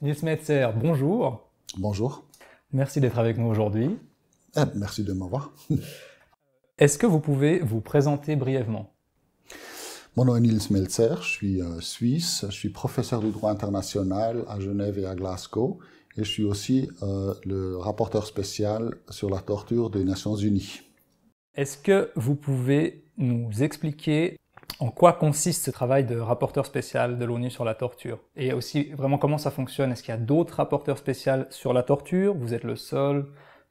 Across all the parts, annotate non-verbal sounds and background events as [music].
Nils Metzer, bonjour. Bonjour. Merci d'être avec nous aujourd'hui. Ah, merci de m'avoir. [laughs] Est-ce que vous pouvez vous présenter brièvement Mon nom est Nils Meltzer, je suis euh, suisse, je suis professeur du droit international à Genève et à Glasgow, et je suis aussi euh, le rapporteur spécial sur la torture des Nations Unies. Est-ce que vous pouvez nous expliquer en quoi consiste ce travail de rapporteur spécial de l'ONU sur la torture Et aussi vraiment comment ça fonctionne Est-ce qu'il y a d'autres rapporteurs spéciaux sur la torture Vous êtes le seul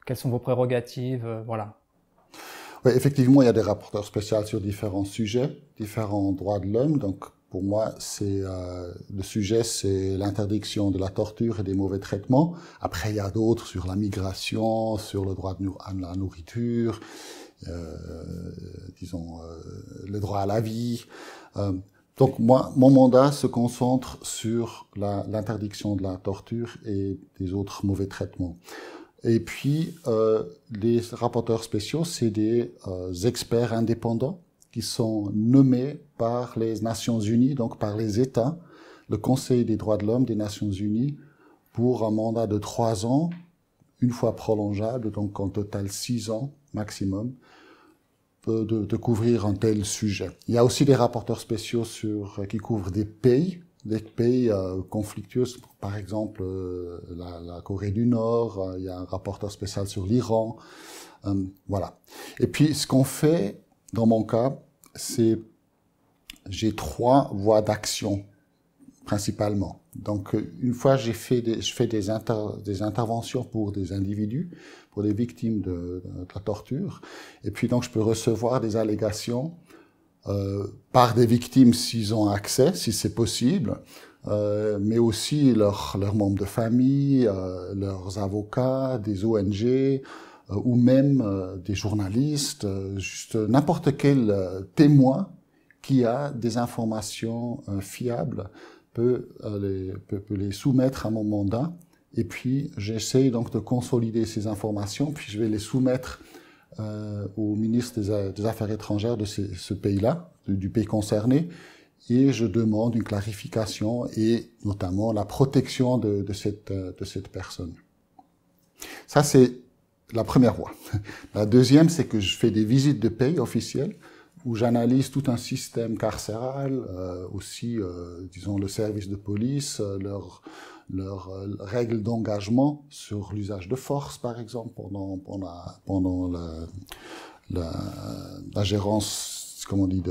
Quelles sont vos prérogatives euh, Voilà. Oui, effectivement, il y a des rapporteurs spéciaux sur différents sujets, différents droits de l'homme. Donc, pour moi, c'est euh, le sujet, c'est l'interdiction de la torture et des mauvais traitements. Après, il y a d'autres sur la migration, sur le droit à la nourriture, euh, disons, euh, le droit à la vie. Euh, donc moi, mon mandat se concentre sur l'interdiction de la torture et des autres mauvais traitements. Et puis, euh, les rapporteurs spéciaux, c'est des experts indépendants qui sont nommés par les Nations Unies, donc par les États, le Conseil des droits de l'homme des Nations Unies, pour un mandat de trois ans une fois prolongeable, donc en total six ans maximum, euh, de, couvrir un tel sujet. Il y a aussi des rapporteurs spéciaux sur, euh, qui couvrent des pays, des pays euh, conflictueux, par exemple la, la, Corée du Nord, il y a un rapporteur spécial sur l'Iran, voilà. Et puis ce qu'on fait, dans mon cas, c'est j'ai trois voies d'action principalement. Donc, une fois, j'ai fait des, je fais des, des, interventions pour des individus, pour des victimes de, la torture. Et puis, donc, je peux recevoir des allégations euh, par des victimes s'ils ont accès, si c'est possible, euh, mais aussi leurs membres de famille, euh, leurs avocats, des ONG, ou même des journalistes, juste n'importe quel témoin qui a des informations fiables peut les, les soumettre à mon mandat. Et puis, j'essaye donc de consolider ces informations, puis je vais les soumettre euh, au ministre des, Affaires étrangères de ce pays-là, du pays concerné, et je demande une clarification et notamment la protection de, cette, de cette personne. Ça, c'est la première voie. [laughs] La deuxième, c'est que je fais des visites de pays officielles où j'analyse tout un système carcéral, euh, aussi, euh, disons, le service de police, euh, leurs règles d'engagement sur l'usage de force, par exemple, pendant, la, gérance, on dit,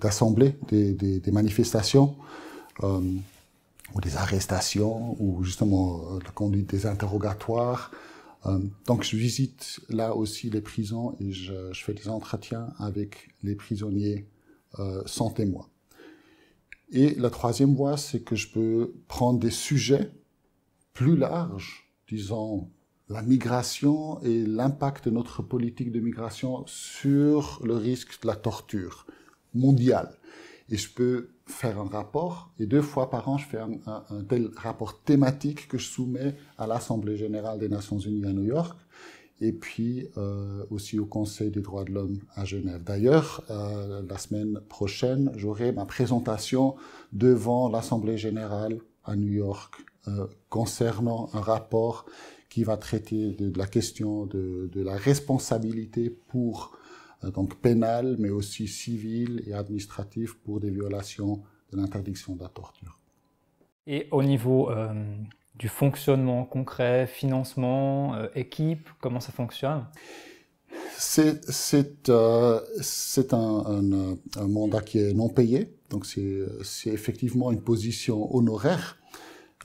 d'assemblée des, des, manifestations ou des arrestations, ou justement la conduite des interrogatoires. Euh, donc je visite là aussi les prisons et je, fais des entretiens avec les prisonniers euh, sans témoin. Et la troisième voie, c'est que je peux prendre des sujets plus larges, disons la migration et l'impact de notre politique de migration sur le risque de la torture mondiale. Et je peux faire un rapport, et deux fois par an, je fais un, tel rapport thématique que je soumets à l'Assemblée générale des Nations unies à New York, et puis euh, aussi au Conseil des droits de l'homme à Genève. D'ailleurs, euh, la semaine prochaine, j'aurai ma présentation devant l'Assemblée générale à New York euh, concernant un rapport qui va traiter de, de la question de, de, la responsabilité pour euh, donc pénal, mais aussi civil et administratif pour des violations de l'interdiction de la torture. Et au niveau euh, du fonctionnement concret, financement, euh, équipe, comment ça fonctionne c'est un, un, mandat qui est non payé, donc c'est effectivement une position honoraire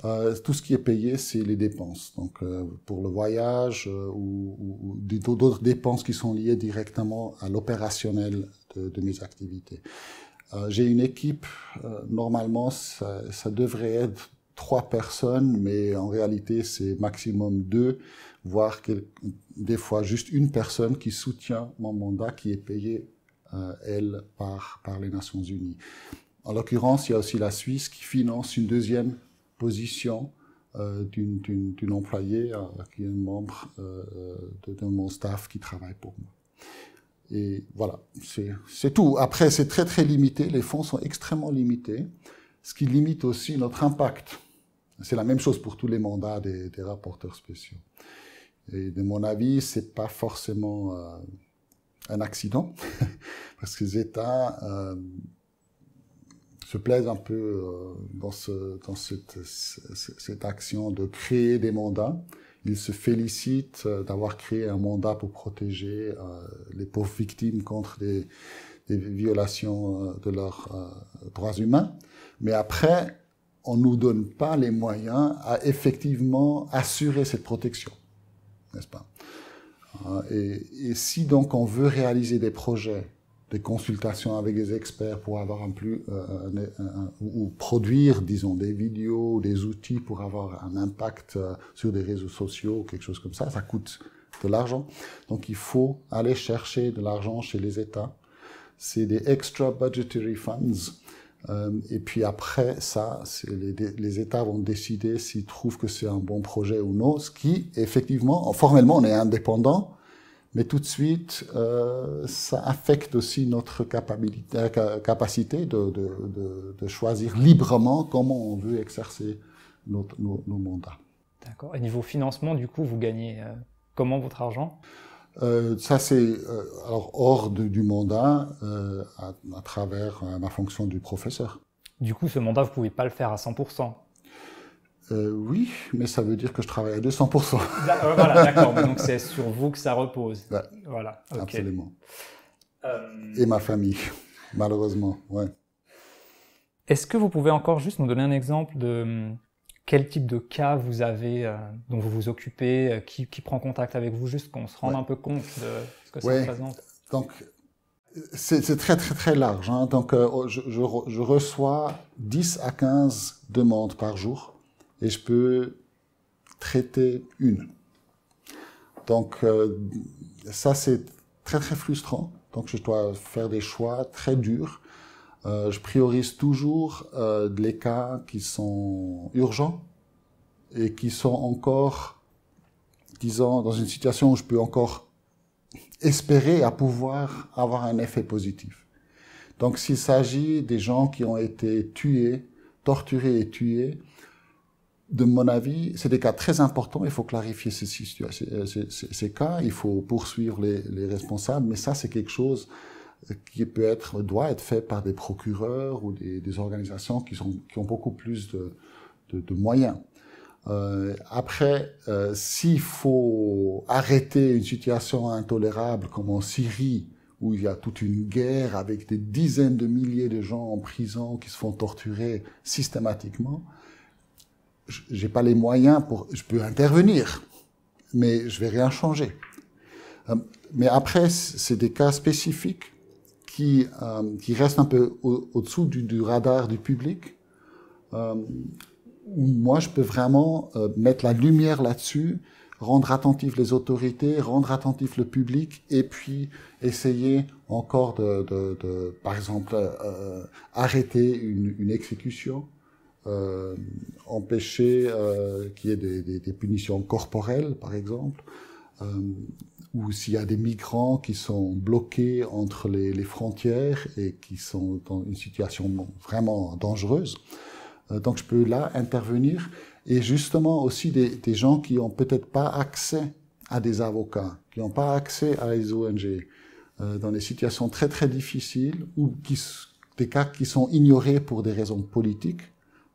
euh, tout ce qui est payé, c'est les dépenses. Donc, euh, pour le voyage euh, ou, d'autres dépenses qui sont liées directement à l'opérationnel de, mes activités. J'ai une équipe, normalement, ça, devrait être trois personnes, mais en réalité, c'est maximum deux, voire des fois juste une personne qui soutient mon mandat, qui est payée, elle, par, par les Nations Unies. En l'occurrence, il y a aussi la Suisse qui finance une deuxième position euh, d'une employée euh, qui est un membre euh, de, mon staff qui travaille pour moi. Et voilà, c'est tout. Après, c'est très très limité, les fonds sont extrêmement limités, ce qui limite aussi notre impact. C'est la même chose pour tous les mandats des, rapporteurs spéciaux. Et de mon avis, c'est pas forcément un accident, [laughs] parce que les États se plaisent un peu euh, dans, ce, dans cette, cette, action de créer des mandats. Ils se félicitent euh, d'avoir créé un mandat pour protéger euh, les pauvres victimes contre des, des violations de leurs droits humains. Mais après, on ne nous donne pas les moyens à effectivement assurer cette protection. N'est-ce pas et, et si donc on veut réaliser des projets des consultations avec des experts pour avoir un plus euh, ou produire disons des vidéos des outils pour avoir un impact euh, sur des réseaux sociaux quelque chose comme ça ça coûte de l'argent donc il faut aller chercher de l'argent chez les États c'est des extra budgetary funds euh, et puis après ça les, les, États vont décider s'ils trouvent que c'est un bon projet ou non ce qui effectivement formellement on est indépendant mais tout de suite, euh, ça affecte aussi notre euh, capacité de, de, choisir librement comment on veut exercer notre, nos, mandats. D'accord. Et niveau financement, du coup, vous gagnez euh, comment votre argent ça c'est alors hors du mandat à, à, travers ma fonction du professeur. Du coup, ce mandat, vous pouvez pas le faire à 100 euh, oui, mais ça veut dire que je travaille à 200%. [laughs] Euh, voilà, d'accord. Donc c'est sur vous que ça repose. Voilà. Absolument. Euh, Et ma famille, [laughs] malheureusement. Est-ce que vous pouvez encore juste nous donner un exemple de hum, quel type de cas vous avez, dont vous vous occupez, qui, prend contact avec vous, juste qu'on se rende un peu compte de ce que ça représente Donc, c'est très, très, très large. Hein. Donc, je reçois 10 à 15 demandes par jour et je peux traiter une. Donc euh, ça, c'est très très frustrant. Donc je dois faire des choix très durs. Euh, je priorise toujours euh, les cas qui sont urgents et qui sont encore, disons, dans une situation où je peux encore espérer à pouvoir avoir un effet positif. Donc s'il s'agit des gens qui ont été tués, torturés et tués, de mon avis, c'est des cas très importants. Il faut clarifier ces, euh, cas. Il faut poursuivre les, responsables. Mais ça, c'est quelque chose euh, qui peut être, doit être fait par des procureurs ou des, organisations qui, ont beaucoup plus de, moyens. Euh, après, s'il faut arrêter une situation intolérable comme en Syrie, où il y a toute une guerre avec des dizaines de milliers de gens en prison qui se font torturer systématiquement, j'ai pas les moyens pour, je peux intervenir, mais je vais rien changer. Euh, mais après, c'est des cas spécifiques qui, euh, qui restent un peu au-dessous du, radar du public, euh, où moi je peux vraiment mettre la lumière là-dessus, rendre attentif les autorités, rendre attentif le public, et puis essayer encore de, par exemple, arrêter une exécution euh, empêcher euh, qu'il y ait des, des, des, punitions corporelles, par exemple, euh, ou s'il y a des migrants qui sont bloqués entre les, les, frontières et qui sont dans une situation vraiment dangereuse. Euh, donc je peux là intervenir. Et justement aussi des, des gens qui n'ont peut-être pas accès à des avocats, qui n'ont pas accès à les ONG, euh, dans des situations très très difficiles, ou qui, des cas qui sont ignorés pour des raisons politiques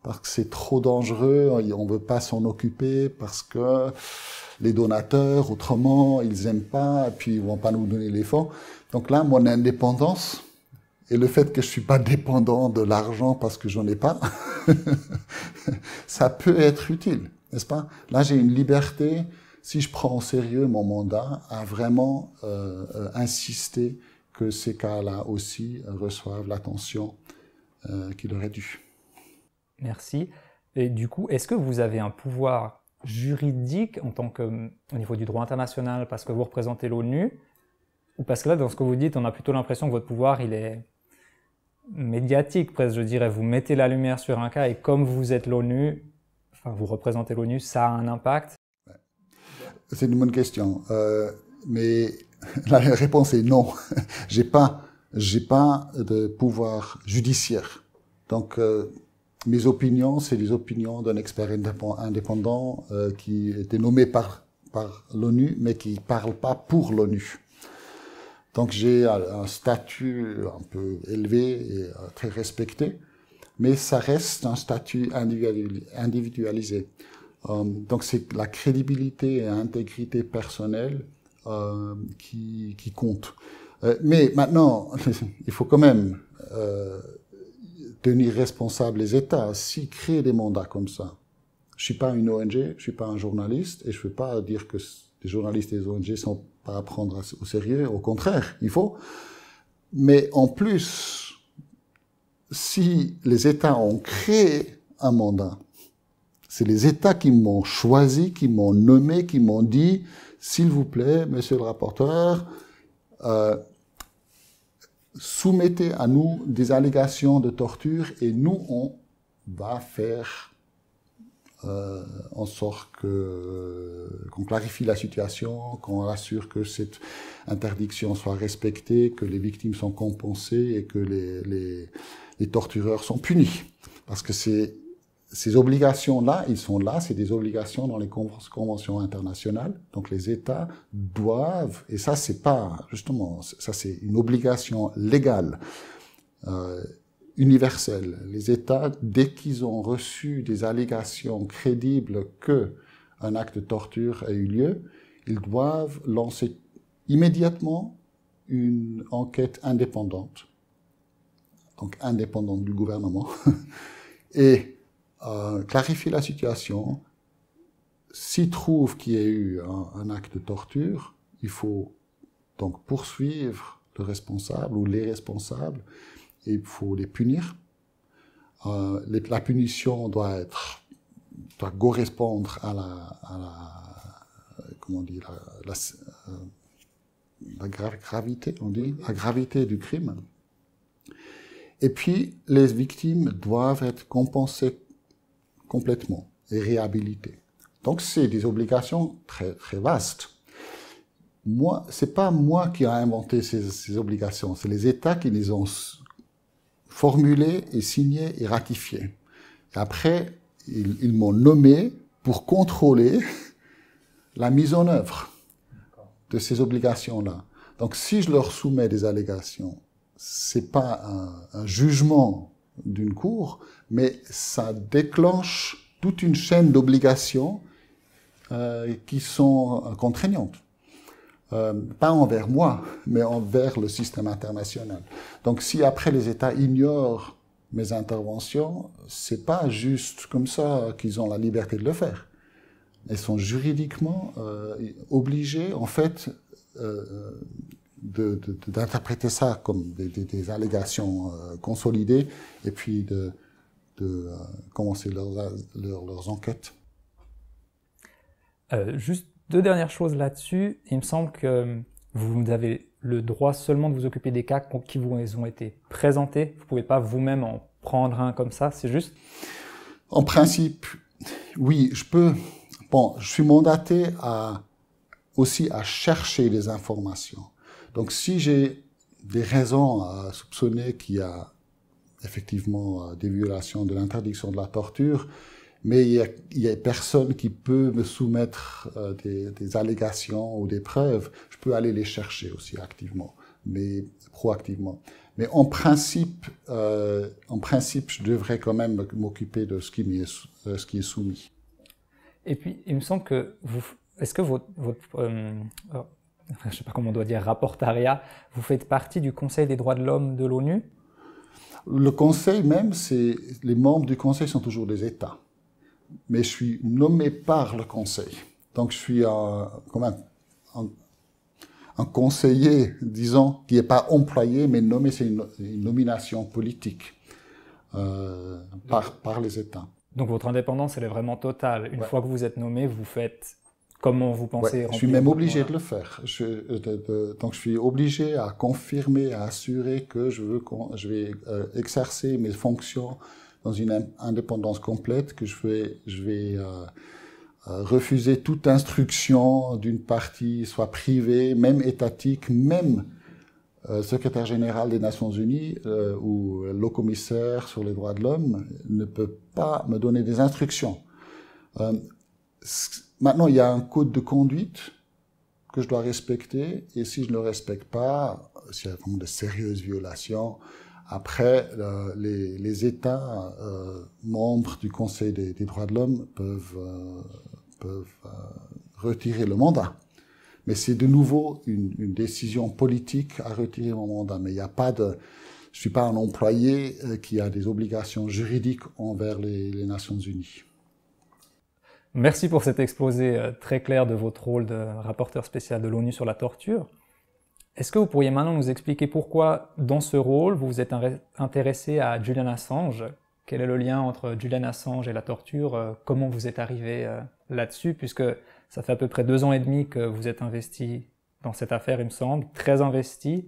parce que c'est trop dangereux, on ne veut pas s'en occuper, parce que les donateurs, autrement, ils n'aiment pas, et puis ils vont pas nous donner les fonds. Donc là, mon indépendance et le fait que je suis pas dépendant de l'argent parce que n'en ai pas, [laughs] ça peut être utile, n'est-ce pas Là, j'ai une liberté, si je prends en sérieux mon mandat, à vraiment euh, insister que ces cas-là aussi reçoivent l'attention euh, qu'il aurait dû. Merci. Et du coup, est-ce que vous avez un pouvoir juridique en tant que, hum, au niveau du droit international, parce que vous représentez l'ONU, ou parce que là, dans ce que vous dites, on a plutôt l'impression que votre pouvoir, il est médiatique presque, je dirais. Vous mettez la lumière sur un cas et comme vous êtes l'ONU, enfin, vous représentez l'ONU, ça a un impact C'est une bonne question. Euh, mais [laughs] la réponse est non. [laughs] j'ai pas, j'ai pas de pouvoir judiciaire. Donc, euh, mes opinions, c'est les opinions d'un expert indépendant euh, qui était nommé par, par l'ONU, mais qui ne parle pas pour l'ONU. Donc j'ai un statut un peu élevé et euh, très respecté, mais ça reste un statut individualisé. Euh, donc c'est la crédibilité et l'intégrité personnelle qui, qui compte. mais maintenant, [laughs] il faut quand même tenir responsable les États Si créent des mandats comme ça. Je suis pas une ONG, je suis pas un journaliste, et je ne veux pas dire que les journalistes et les ONG sont pas à prendre au sérieux. Au contraire, il faut. Mais en plus, si les États ont créé un mandat, c'est les États qui m'ont choisi, qui m'ont nommé, qui m'ont dit, s'il vous plaît, monsieur le rapporteur, euh, soumettez à nous des allégations de torture et nous, on va faire euh, en sorte que euh, qu'on clarifie la situation, qu'on assure que cette interdiction soit respectée, que les victimes sont compensées et que les, les, les tortureurs sont punis. Parce que c'est ces obligations-là, ils sont là, c'est des obligations dans les conventions internationales. Donc les États doivent, et ça c'est pas, justement, ça c'est une obligation légale, euh, universelle. Les États, dès qu'ils ont reçu des allégations crédibles que un acte de torture a eu lieu, ils doivent lancer immédiatement une enquête indépendante, donc indépendante du gouvernement, [laughs] et euh, clarifier la situation. S'il trouve qu'il y a eu un, acte de torture, il faut donc poursuivre le responsable ou les responsables et il faut les punir. Euh, la punition doit être doit correspondre à la, à la comment dire la, la, euh, gravité, on dit, la gravité du crime. Et puis, les victimes doivent être compensées complètement et réhabilité. Donc c'est des obligations très, très vastes. Moi, c'est pas moi qui a inventé ces, obligations, c'est les États qui les ont formulées et signées et ratifiées. après, ils, m'ont nommé pour contrôler [laughs] la mise en œuvre de ces obligations-là. Donc, si je leur soumets des allégations, c'est pas un jugement d'une cour, mais ça déclenche toute une chaîne d'obligations euh, qui sont euh, contraignantes. Euh, pas envers moi, mais envers le système international. Donc si après les États ignorent mes interventions, c'est pas juste comme ça qu'ils ont la liberté de le faire. Ils sont juridiquement obligés, en fait, d'interpréter ça comme des, des allégations consolidées et puis de de euh, commencer leurs, enquêtes. Euh, juste deux dernières choses là-dessus. Il me semble que vous avez le droit seulement de vous occuper des cas qui vous ont été présentés. Vous ne pouvez pas vous-même en prendre un comme ça, c'est juste En principe, oui, je peux. Bon, je suis mandaté à, aussi à chercher des informations. Donc si j'ai des raisons à soupçonner qu'il y a effectivement euh, des violations de l'interdiction de la torture, mais il n'y a, personne qui peut me soumettre euh, des, allégations ou des preuves. Je peux aller les chercher aussi activement, mais proactivement. Mais en principe, euh, en principe, je devrais quand même m'occuper de ce qui, est, ce qui est soumis. Et puis, il me semble que vous, est-ce que votre, votre [laughs] je ne sais pas comment on doit dire, rapportariat, vous faites partie du Conseil des droits de l'homme de l'ONU le conseil même, c'est les membres du conseil sont toujours des États, mais je suis nommé par le conseil. Donc je suis un, comme un, conseiller, disons, qui n'est pas employé, mais nommé, c'est une, nomination politique euh, par, par les États. Donc votre indépendance, elle est vraiment totale. Une fois que vous êtes nommé, vous faites Comment vous pensez Je suis même obligé de le faire. Je, euh, donc je suis obligé à confirmer, à assurer que je, veux, je vais euh, exercer mes fonctions dans une indépendance complète, que je vais, je vais euh, refuser toute instruction d'une partie, soit privée, même étatique, même secrétaire général des Nations Unies ou le commissaire sur les droits de l'homme ne peut pas me donner des instructions Maintenant, il y a un code de conduite que je dois respecter, et si je ne le respecte pas, s'il y a vraiment de sérieuses violations, après, euh, les, États euh, membres du Conseil des, droits de l'homme peuvent, euh, retirer le mandat. Mais c'est de nouveau une, décision politique à retirer mon mandat. Mais il n'y a pas de, je suis pas un employé qui a des obligations juridiques envers les Nations Unies. Merci pour cet exposé euh, très clair de votre rôle de rapporteur spécial de l'ONU sur la torture. Est-ce que vous pourriez maintenant nous expliquer pourquoi, dans ce rôle, vous vous êtes intéressé à Julian Assange Quel est le lien entre Julian Assange et la torture euh, Comment vous êtes arrivé euh, là-dessus Puisque ça fait à peu près deux ans et demi que vous êtes investi dans cette affaire, il me semble, très investi.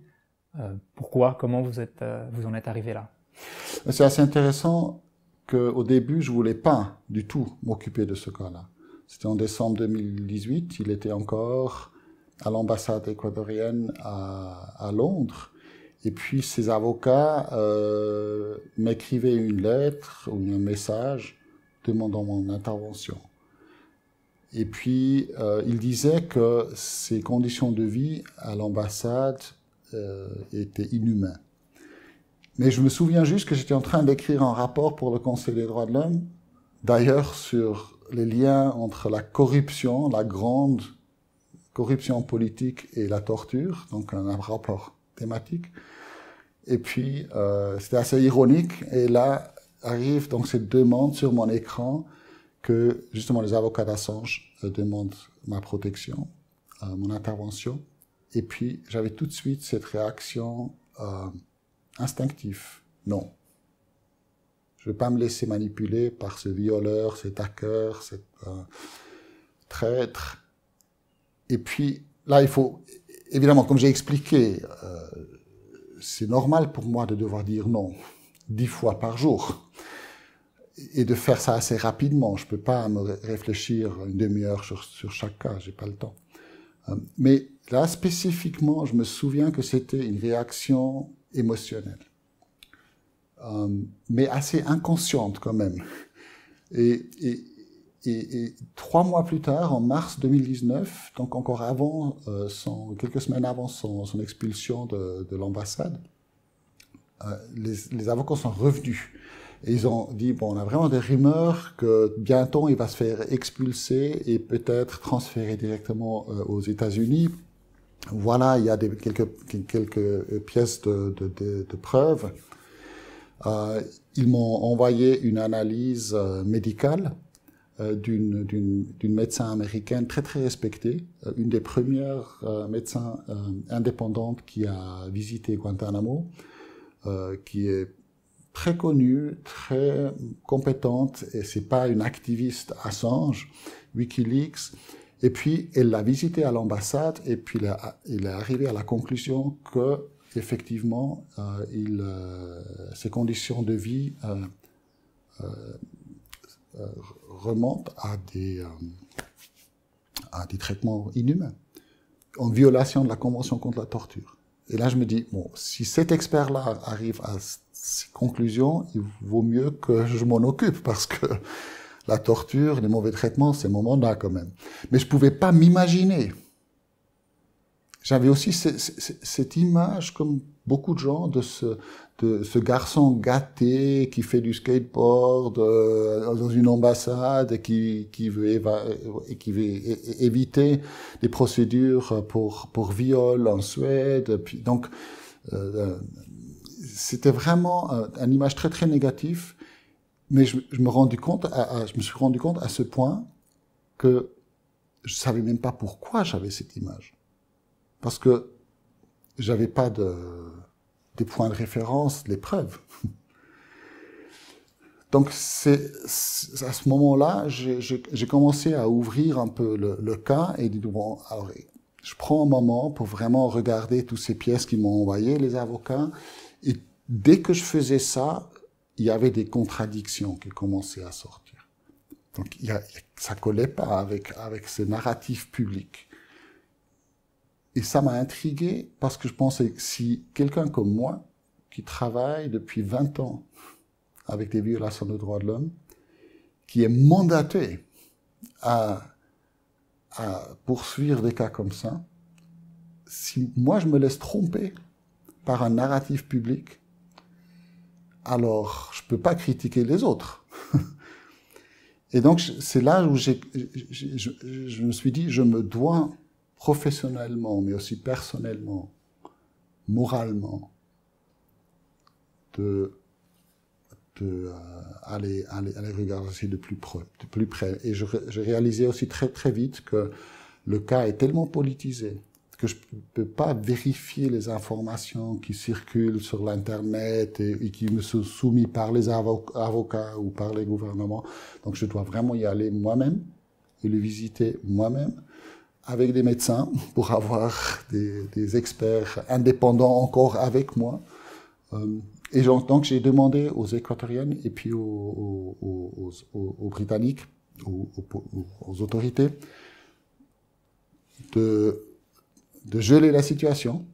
Pourquoi Comment vous, êtes, vous en êtes arrivé là C'est assez intéressant qu'au début, je voulais pas du tout m'occuper de ce cas-là. C'était en décembre 2018, il était encore à l'ambassade équatorienne à, Londres. Et puis ses avocats euh, m'écrivaient une lettre ou un message demandant mon intervention. Et puis ils euh, il disait que ses conditions de vie à l'ambassade euh, étaient inhumaines. Mais je me souviens juste que j'étais en train d'écrire un rapport pour le Conseil des droits de l'homme, d'ailleurs sur les liens entre la corruption, la grande corruption politique et la torture, donc un rapport thématique. Et puis, euh, c'était assez ironique. Et là, arrive donc cette demande sur mon écran que justement les avocats d'Assange euh, demandent ma protection, euh, mon intervention. Et puis, j'avais tout de suite cette réaction euh, instinctif. Non. Je ne vais pas me laisser manipuler par ce violeur, cet hacker, cet euh, traître. Et puis, là, il faut, évidemment, comme j'ai expliqué, euh, c'est normal pour moi de devoir dire non dix fois par jour et de faire ça assez rapidement. Je ne peux pas me réfléchir une demi-heure sur, sur, chaque cas, j'ai pas le temps. Euh, mais là, spécifiquement, je me souviens que c'était une réaction émotionnelle, euh, mais assez inconsciente quand même. Et, et, et, trois mois plus tard, en mars 2019, donc encore avant, euh, quelques semaines avant son, son expulsion de, de l'ambassade, euh, les, les, avocats sont revenus. Et ils ont dit, bon, on a vraiment des rumeurs que bientôt il va se faire expulser et peut-être transférer directement euh, aux États-Unis voilà, il y a quelques, euh, pièces de, de, preuves. Euh, ils m'ont envoyé une analyse euh, médicale d'une médecin américaine très très respectée, une des premières médecins indépendantes qui a visité Guantanamo, qui est très connue, très compétente, et c'est pas une activiste Assange, Wikileaks et puis, elle l'a visité à l'ambassade et puis il est arrivé à la conclusion que, effectivement, euh, il, euh, ses conditions de vie euh, euh, euh remontent à des, à des traitements inhumains, en violation de la Convention contre la torture. Et là, je me dis, bon, si cet expert-là arrive à ces conclusions, il vaut mieux que je m'en occupe parce que la torture, les mauvais traitements, ces moments-là quand même. Mais je pouvais pas m'imaginer. J'avais aussi cette image, comme beaucoup de gens, de ce, de ce garçon gâté qui fait du skateboard euh, dans une ambassade et qui, veut, et qui éviter des procédures pour, pour viol en Suède. donc, euh, euh, c'était vraiment une image très très négative mais je, me compte, suis rendu compte à ce point que je savais même pas pourquoi j'avais cette image, parce que j'avais pas de des points de référence, les preuves. [laughs] Donc c'est à ce moment-là, j'ai commencé à ouvrir un peu le, le cas et dit bon, alors je prends un moment pour vraiment regarder toutes ces pièces qu'ils m'ont envoyées les avocats. Et dès que je faisais ça, il y avait des contradictions qui commençaient à sortir. Donc il y a, ça collait pas avec, avec ce narratif public. Et ça m'a intrigué parce que je pensais que si quelqu'un comme moi, qui travaille depuis 20 ans avec des violations de droits de l'homme, qui est mandaté à, à poursuivre des cas comme ça, si moi je me laisse tromper par un narratif public, alors je ne peux pas critiquer les autres. [laughs] Et donc, c'est là où je, me suis dit, je me dois professionnellement, mais aussi personnellement, moralement, de, euh, aller, regarder de de plus près. Et je, je réalisais aussi très très vite que le cas est tellement politisé que je ne peux pas vérifier les informations qui circulent sur l'Internet et, qui me sont soumises par les avocats ou par les gouvernements. Donc je dois vraiment y aller moi-même et le visiter moi-même avec des médecins [laughs] pour avoir des, experts indépendants encore avec moi. Euh, et donc j'ai demandé aux Équatoriennes et puis aux, aux Britanniques, aux autorités, de de geler la situation,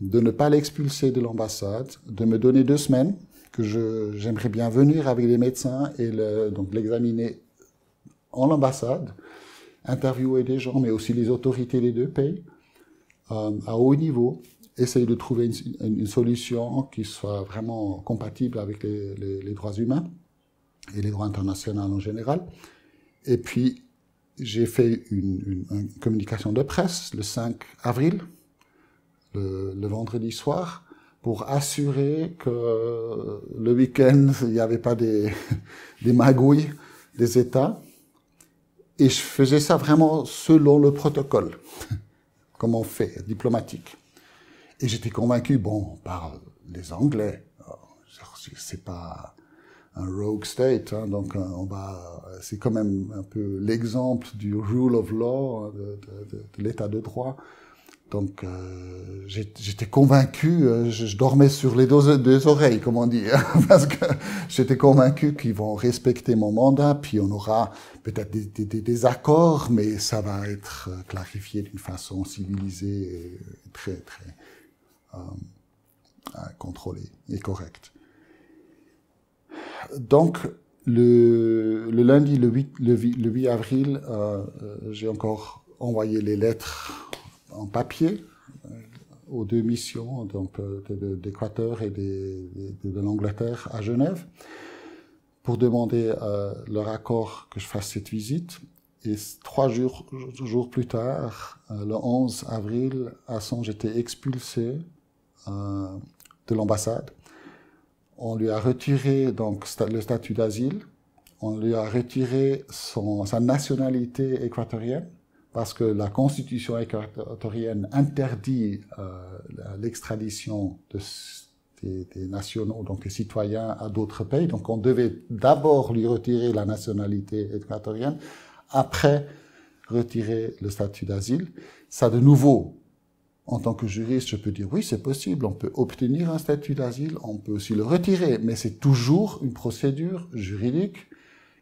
de ne pas l'expulser de l'ambassade, de me donner deux semaines, que j'aimerais bien venir avec les médecins et le, donc l'examiner en ambassade, interviewer des gens, mais aussi les autorités des deux pays, euh, à haut niveau, essayer de trouver une, solution qui soit vraiment compatible avec les, les droits humains et les droits internationaux en général. Et puis, j'ai fait une, une, une, communication de presse le 5 avril, le, le vendredi soir, pour assurer que euh, le week-end, il n'y avait pas des, [laughs] des magouilles des États. Et je faisais ça vraiment selon le protocole, [laughs] comme on fait, diplomatique. Et j'étais convaincu, bon, par les Anglais, oh, c'est pas un rogue state. Hein, donc euh, on va, c'est quand même un peu l'exemple du rule of law, hein, de, de, de, l'état de droit. Donc euh, j'étais convaincu, euh, je, dormais sur les deux, oreilles, comme on dit, hein, [laughs] parce que j'étais convaincu qu'ils vont respecter mon mandat, puis on aura peut-être des, des, accords, mais ça va être clarifié d'une façon civilisée et très très euh, contrôlée et correcte donc, le, lundi, le 8, avril, euh, euh, j'ai encore envoyé les lettres en papier euh, aux deux missions d'Équateur et de, l'Angleterre à Genève pour demander leur accord que je fasse cette visite. Et trois jours, plus tard, le 11 avril, à Son, j'étais expulsé de l'ambassade on lui a retiré donc le statut d'asile, on lui a retiré son, sa nationalité équatorienne parce que la constitution équatorienne interdit euh, l'extradition de, des, des, nationaux, donc des citoyens, à d'autres pays. Donc on devait d'abord lui retirer la nationalité équatorienne, après retirer le statut d'asile. Ça de nouveau en tant que juriste, je peux dire oui, c'est possible, on peut obtenir un statut d'asile, on peut aussi le retirer, mais c'est toujours une procédure juridique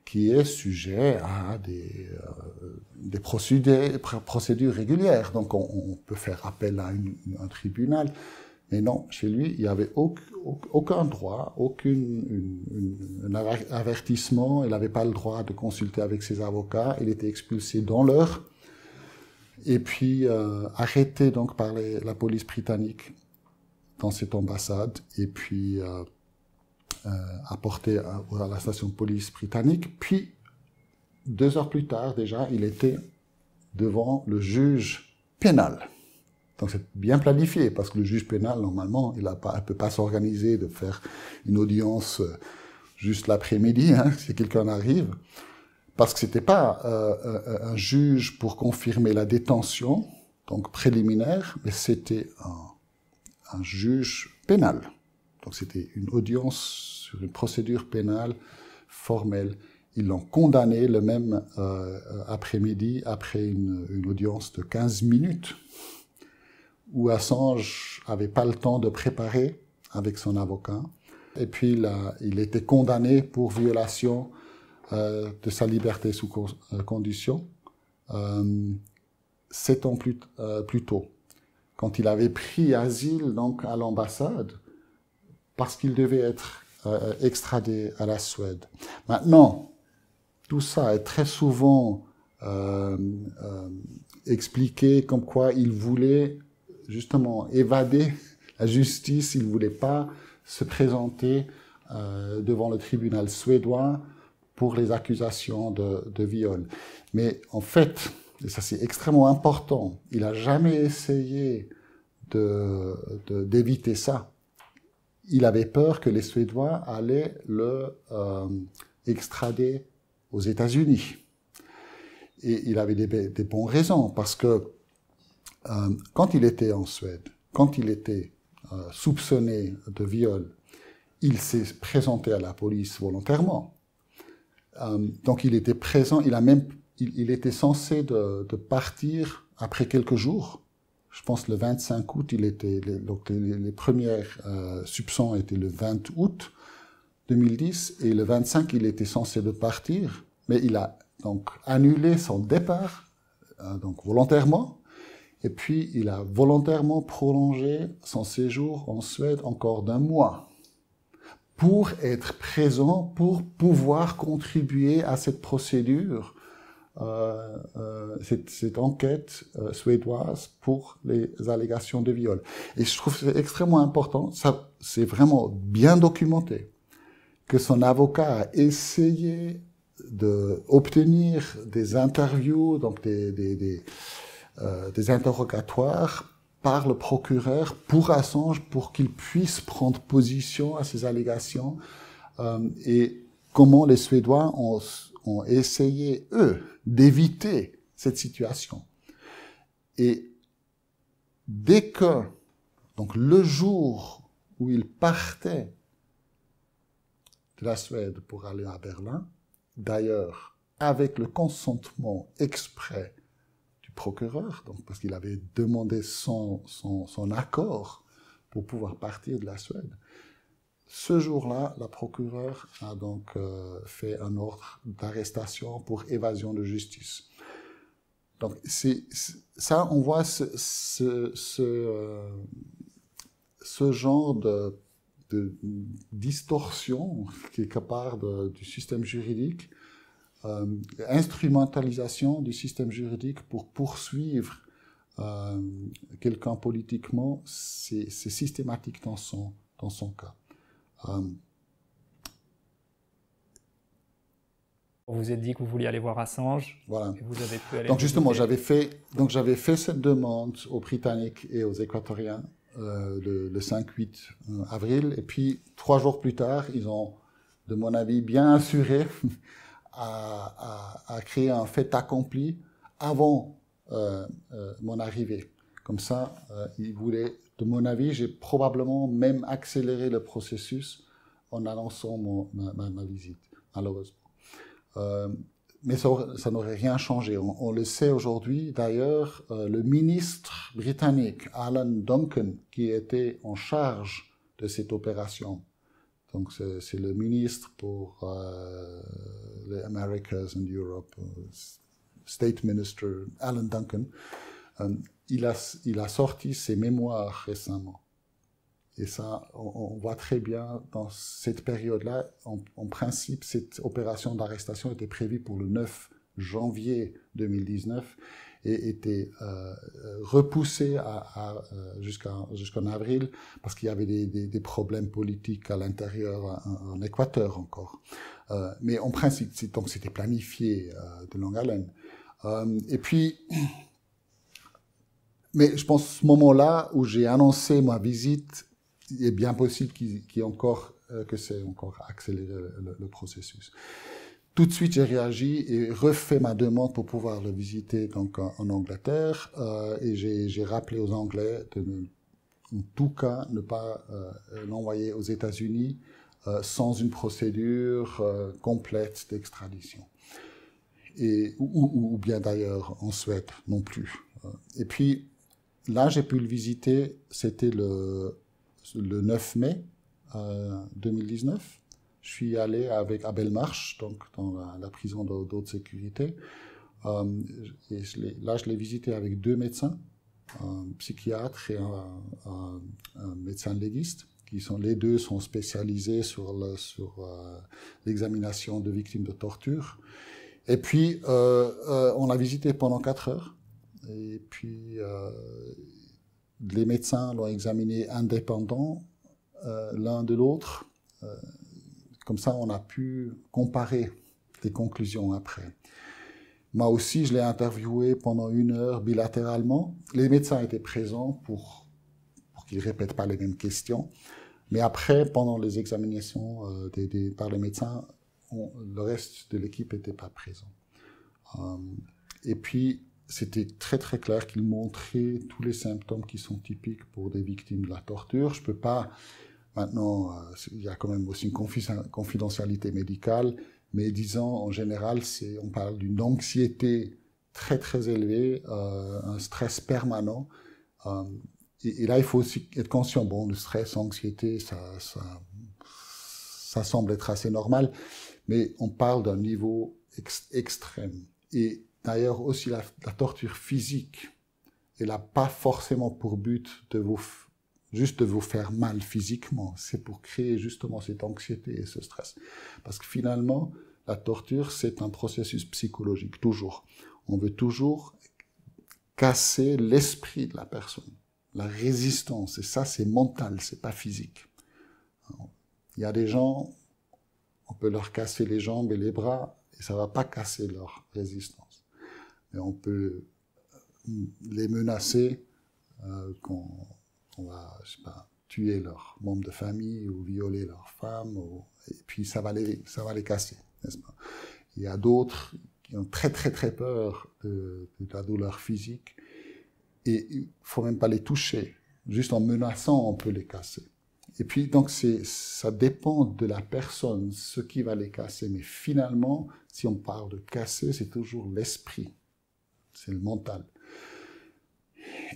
qui est sujet à des, euh, des procédures, régulières. Donc on, peut faire appel à un tribunal. Mais non, chez lui, il n'y avait aucun droit, aucun avertissement. Il n'avait pas le droit de consulter avec ses avocats. Il était expulsé dans l'heure et puis euh, arrêté donc par la police britannique dans cette ambassade et puis euh, euh, apporté à, la station de police britannique. Puis deux heures plus tard déjà, il était devant le juge pénal. Donc c'est bien planifié parce que le juge pénal normalement il ne peut pas s'organiser de faire une audience juste l'après-midi hein, si quelqu'un arrive parce que c'était pas euh, euh, un juge pour confirmer la détention, donc préliminaire, mais c'était un, juge pénal. Donc c'était une audience sur une procédure pénale formelle. Ils l'ont condamné le même euh, après-midi, après une, audience de 15 minutes, où Assange n'avait pas le temps de préparer avec son avocat. Et puis là, il était condamné pour violation euh, de sa liberté sous conditions, euh, condition euh, sept ans plus, tôt, quand il avait pris asile donc à l'ambassade parce qu'il devait être extradé à la Suède. Maintenant, tout ça est très souvent expliqué comme quoi il voulait justement évader la justice, il ne voulait pas se présenter devant le tribunal suédois pour les accusations de, de viol. Mais en fait, et ça c'est extrêmement important, il a jamais essayé d'éviter de, d'éviter ça. Il avait peur que les Suédois allaient le euh, extrader aux États-Unis. Et il avait des, des bonnes raisons, parce que euh, quand il était en Suède, quand il était euh, soupçonné de viol, il s'est présenté à la police volontairement. Euh, donc il était présent, il a même, il, était censé de, partir après quelques jours. Je pense le 25 août, il était, les, donc les, premières euh, étaient le 20 août 2010 et le 25, il était censé de partir, mais il a donc annulé son départ, euh, donc volontairement. Et puis, il a volontairement prolongé son séjour en Suède encore d'un mois pour être présent, pour pouvoir contribuer à cette procédure, euh, euh, cette, cette, enquête euh, suédoise pour les allégations de viol. Et je trouve c'est extrêmement important, ça c'est vraiment bien documenté, que son avocat a essayé d'obtenir obtenir des interviews, donc des, des, des, euh, des interrogatoires par le procureur pour Assange pour qu'il puisse prendre position à ces allégations euh, et comment les Suédois ont, ont essayé, eux, d'éviter cette situation. Et dès que, donc le jour où il partait de la Suède pour aller à Berlin, d'ailleurs avec le consentement exprès procureur, parce qu'il avait demandé son, accord pour pouvoir partir de la Suède. Ce jour-là, la procureure a donc euh, fait un ordre d'arrestation pour évasion de justice. Donc, c'est, ça, on voit euh, ce, genre de, de, distorsion quelque part de, du système juridique euh, instrumentalisation du système juridique pour poursuivre euh, quelqu'un politiquement, c'est systématique dans son, dans son cas. Euh, vous avez dit que vous vouliez aller voir Assange. Voilà. donc justement, j'avais fait, donc j'avais fait cette demande aux Britanniques et aux Équatoriens le 5-8 avril. Et puis trois jours plus tard, ils ont, de mon avis, bien assuré à, créer un fait accompli avant euh, euh, mon arrivée. Comme ça, euh, il voulait, de mon avis, j'ai probablement même accéléré le processus en annonçant mon, ma, visite, malheureusement. mais ça, n'aurait rien changé. on le sait aujourd'hui. D'ailleurs, le ministre britannique, Alan Duncan, qui était en charge de cette opération, donc c'est le ministre pour euh, les Americas and Europe, euh, State Minister Alan Duncan. Euh, il, a, sorti ses mémoires récemment. Et ça, on, voit très bien dans cette période-là, en, principe, cette opération d'arrestation était prévue pour le 9 janvier 2019 et était euh, euh, repoussé à, euh, jusqu'en avril parce qu'il y avait des, problèmes politiques à l'intérieur en, Équateur encore. mais en principe, donc c'était planifié de longue haleine. et puis, [clears throat] mais je pense ce moment-là où j'ai annoncé ma visite, il est bien possible qu'il encore que c'est encore accéléré le processus tout de suite, j'ai réagi et refait ma demande pour pouvoir le visiter donc en, Angleterre. Euh, et j'ai rappelé aux Anglais de, ne, en tout cas, ne pas euh, l'envoyer aux États-Unis euh, sans une procédure euh, complète d'extradition. Et, ou, ou, bien d'ailleurs en Suède non plus. Euh, et puis là, j'ai pu le visiter, c'était le, le 9 mai 2019. Euh, je suis allé avec Abel Marche, donc dans la, prison d'haute sécurité. Euh, là, je l'ai visité avec deux médecins, un psychiatre et un, médecin légiste. Qui sont, les deux sont spécialisés sur l'examination le, sur, euh, de victimes de torture. Et puis, euh, on l'a visité pendant quatre heures. Et puis, les médecins l'ont examiné indépendant l'un de l'autre. Comme ça, on a pu comparer les conclusions après. Moi aussi, je l'ai interviewé pendant une heure bilatéralement. Les médecins étaient présents pour, qu'ils ne répètent pas les mêmes questions. Mais après, pendant les examinations euh, par les médecins, le reste de l'équipe n'était pas présent. Euh, et puis, c'était très très clair qu'il montrait tous les symptômes qui sont typiques pour des victimes de la torture. Je ne peux pas Maintenant, euh, il y a quand même aussi une confidentialité médicale, mais disons, en général, on parle d'une anxiété très très élevée, euh, un stress permanent. Euh, et, là, il faut aussi être conscient, bon, le stress, l'anxiété, ça, ça, semble être assez normal, mais on parle d'un niveau extrême. Et d'ailleurs aussi la, la torture physique, elle n'a pas forcément pour but de vous juste de vous faire mal physiquement. C'est pour créer justement cette anxiété et ce stress. Parce que finalement, la torture, c'est un processus psychologique, toujours. On veut toujours casser l'esprit de la personne, la résistance. Et ça, c'est mental, c'est pas physique. il y a des gens, on peut leur casser les jambes et les bras, et ça va pas casser leur résistance. Et on peut les menacer euh, on va, pas, tuer leurs membres de famille ou violer leurs femmes, et puis ça va les, ça va les casser, Il y a d'autres qui ont très très très peur de, la douleur physique, et il faut même pas les toucher, juste en menaçant on peut les casser. Et puis donc c'est, ça dépend de la personne, ce qui va les casser, mais finalement, si on parle de casser, c'est toujours l'esprit, c'est le mental.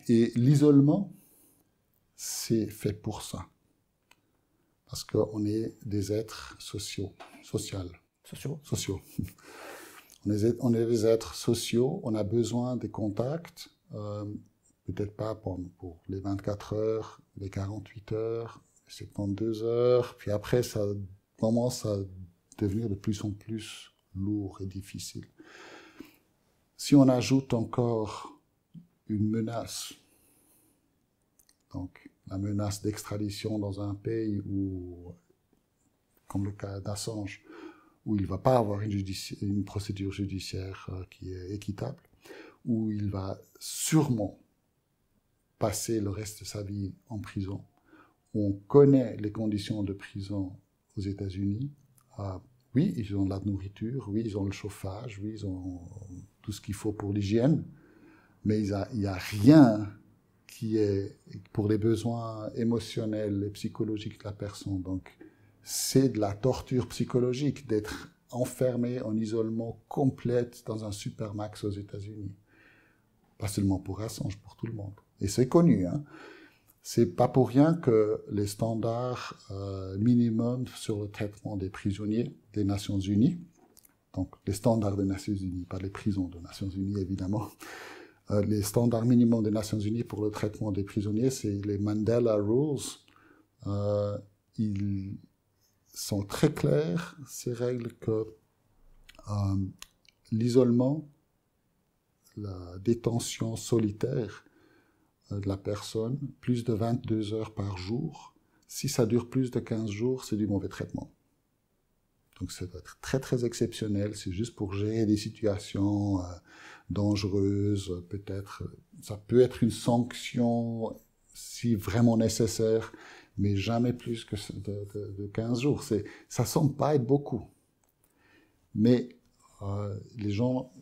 Et l'isolement, c'est fait pour ça. Parce qu'on est des êtres sociaux, sociaux. Sociaux. Sociaux. [laughs] On est, des êtres sociaux, on a besoin des contacts, euh, peut-être pas pour, les 24 heures, les 48 heures, les 72 heures, puis après ça commence à devenir de plus en plus lourd et difficile. Si on ajoute encore une menace, donc la menace d'extradition dans un pays où, comme le cas d'Assange, où il ne va pas avoir une, procédure judiciaire euh, qui est équitable, où il va sûrement passer le reste de sa vie en prison. On connaît les conditions de prison aux États-Unis. Ah, oui, ils ont de la nourriture, oui, ils ont le chauffage, oui, ils ont tout ce qu'il faut pour l'hygiène, mais il n'y a, rien qui est pour les besoins émotionnels et psychologiques de la personne. Donc, c'est de la torture psychologique d'être enfermé en isolement complète dans un supermax aux États-Unis. Pas seulement pour Assange, pour tout le monde. Et c'est connu. Hein. C'est pas pour rien que les standards euh, minimums sur le traitement des prisonniers des Nations Unies, donc les standards des Nations Unies, pas les prisons des Nations Unies évidemment, euh, les standards minimums des Nations Unies pour le traitement des prisonniers, c'est les Mandela Rules. Euh, ils sont très clairs, ces règles, que euh, l'isolement, la détention solitaire de la personne, plus de 22 heures par jour, si ça dure plus de 15 jours, c'est du mauvais traitement. Donc ça doit être très très exceptionnel, c'est juste pour gérer des situations dangereuse, peut-être. Ça peut être une sanction si vraiment nécessaire, mais jamais plus que de, de, 15 jours. C'est, ça semble pas être beaucoup. Mais euh, les gens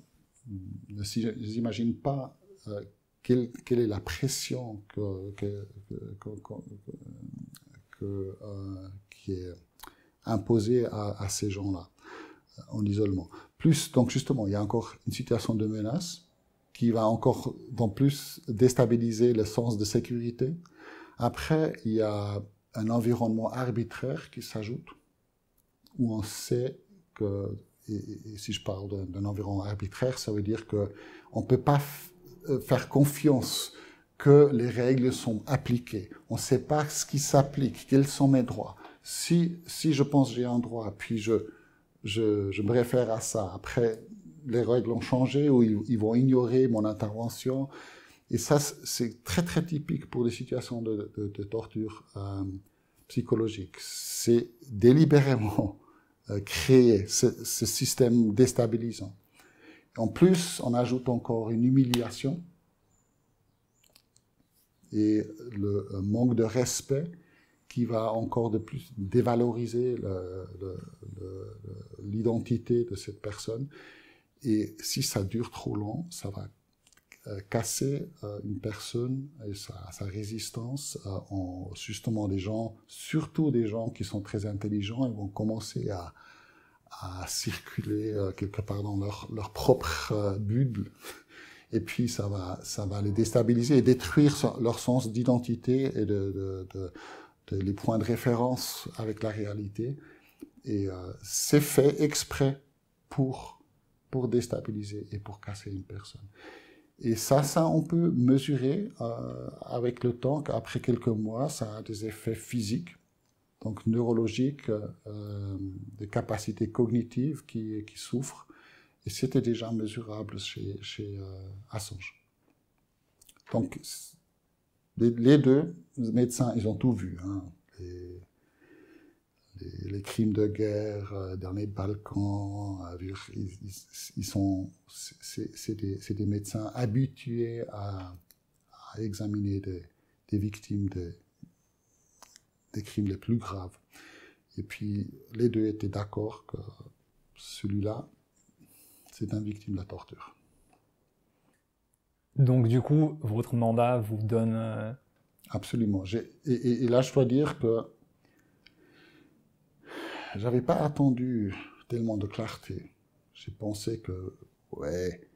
ne s'imaginent pas euh, quelle, est la pression que, euh, qui est imposée à ces gens-là en isolement. Plus, donc justement, il y a encore une situation de menace qui va encore, en plus, déstabiliser le sens de sécurité. Après, il y a un environnement arbitraire qui s'ajoute, où on sait que, et, si je parle d'un environnement arbitraire, ça veut dire qu'on ne peut pas euh, faire confiance que les règles sont appliquées. On ne sait pas ce qui s'applique, quels sont mes droits. Si, si je pense que j'ai un droit, puis je, je, je, me réfère à ça. Après, les règles ont changé ou ils, vont ignorer mon intervention. Et ça, c'est très, très typique pour les situations de, torture euh, psychologique. C'est délibérément euh, créer ce, système déstabilisant. En plus, on ajoute encore une humiliation et le euh, manque de respect qui va encore de plus dévaloriser l'identité de cette personne. Et si ça dure trop long, ça va euh, casser euh, une personne et sa, résistance euh, en justement des gens, surtout des gens qui sont très intelligents, ils vont commencer à, circuler quelque part dans leur, leur propre bulle. Et puis ça va, ça va les déstabiliser et détruire leur sens d'identité et de les points de référence avec la réalité. Et euh, c'est fait exprès pour, pour déstabiliser et pour casser une personne. Et ça, ça, on peut mesurer euh, avec le temps qu'après quelques mois, ça a des effets physiques, donc neurologiques, euh, des capacités cognitives qui, qui souffrent. Et c'était déjà mesurable chez Assange. Donc, les deux les médecins, ils ont tout vu. Hein. Les, crimes de guerre euh, dernier dans Balkans, euh, ils, sont, c'est des, médecins habitués à, examiner des, victimes des, des, crimes les plus graves. Et puis, les deux étaient d'accord que celui-là, c'est un victime de la torture. Donc, du coup, votre mandat vous donne euh, Absolument. Et, là, je dois dire que j'avais pas attendu tellement de clarté. J'ai pensé que, ouais,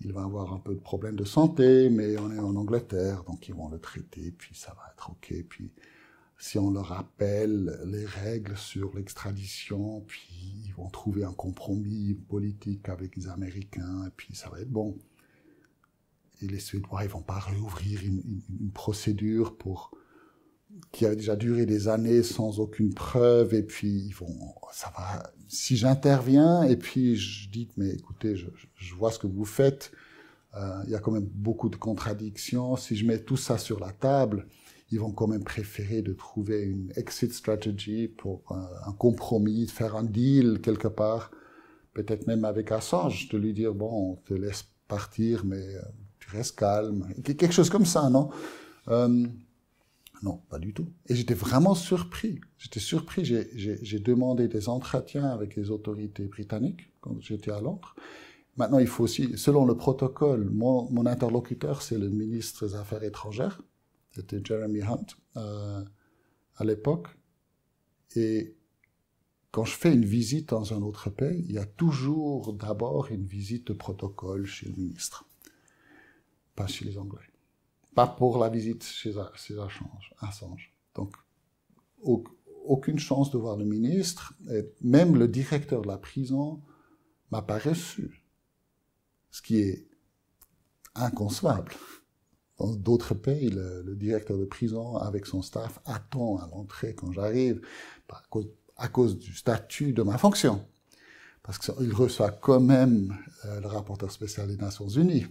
il va avoir un peu de problème de santé, mais on est en Angleterre, donc ils vont le traiter, puis ça va être OK. Puis si on leur rappelle les règles sur l'extradition, puis ils vont trouver un compromis politique avec les Américains, et puis ça va être bon et les Suédois, ils vont pas réouvrir une, procédure pour qui a déjà duré des années sans aucune preuve, et puis ils vont, ça va. Si j'interviens et puis je dis, mais écoutez, je, vois ce que vous faites, euh, il y a quand même beaucoup de contradictions. Si je mets tout ça sur la table, ils vont quand même préférer de trouver une exit strategy pour un, euh, un compromis, de faire un deal quelque part, peut-être même avec Assange, de lui dire bon, on te laisse partir, mais euh, reste calme. Quelque chose comme ça, non euh, Non, pas du tout. Et j'étais vraiment surpris. J'étais surpris. J'ai demandé des entretiens avec les autorités britanniques quand j'étais à Londres. Maintenant, il faut aussi, selon le protocole, mon, mon interlocuteur, c'est le ministre des Affaires étrangères. C'était Jeremy Hunt euh, à l'époque. Et quand je fais une visite dans un autre pays, il y a toujours d'abord une visite de protocole chez le ministre pas chez les Anglais. Pas pour la visite chez, chez Assange. Donc, aucune chance de voir le ministre. Et même le directeur de la prison m'a pas reçu. Ce qui est inconcevable. Dans d'autres pays, le, directeur de prison, avec son staff, attend à l'entrée quand j'arrive, à cause, du statut de ma fonction parce qu'il reçoit quand même euh, le rapporteur spécial des Nations Unies.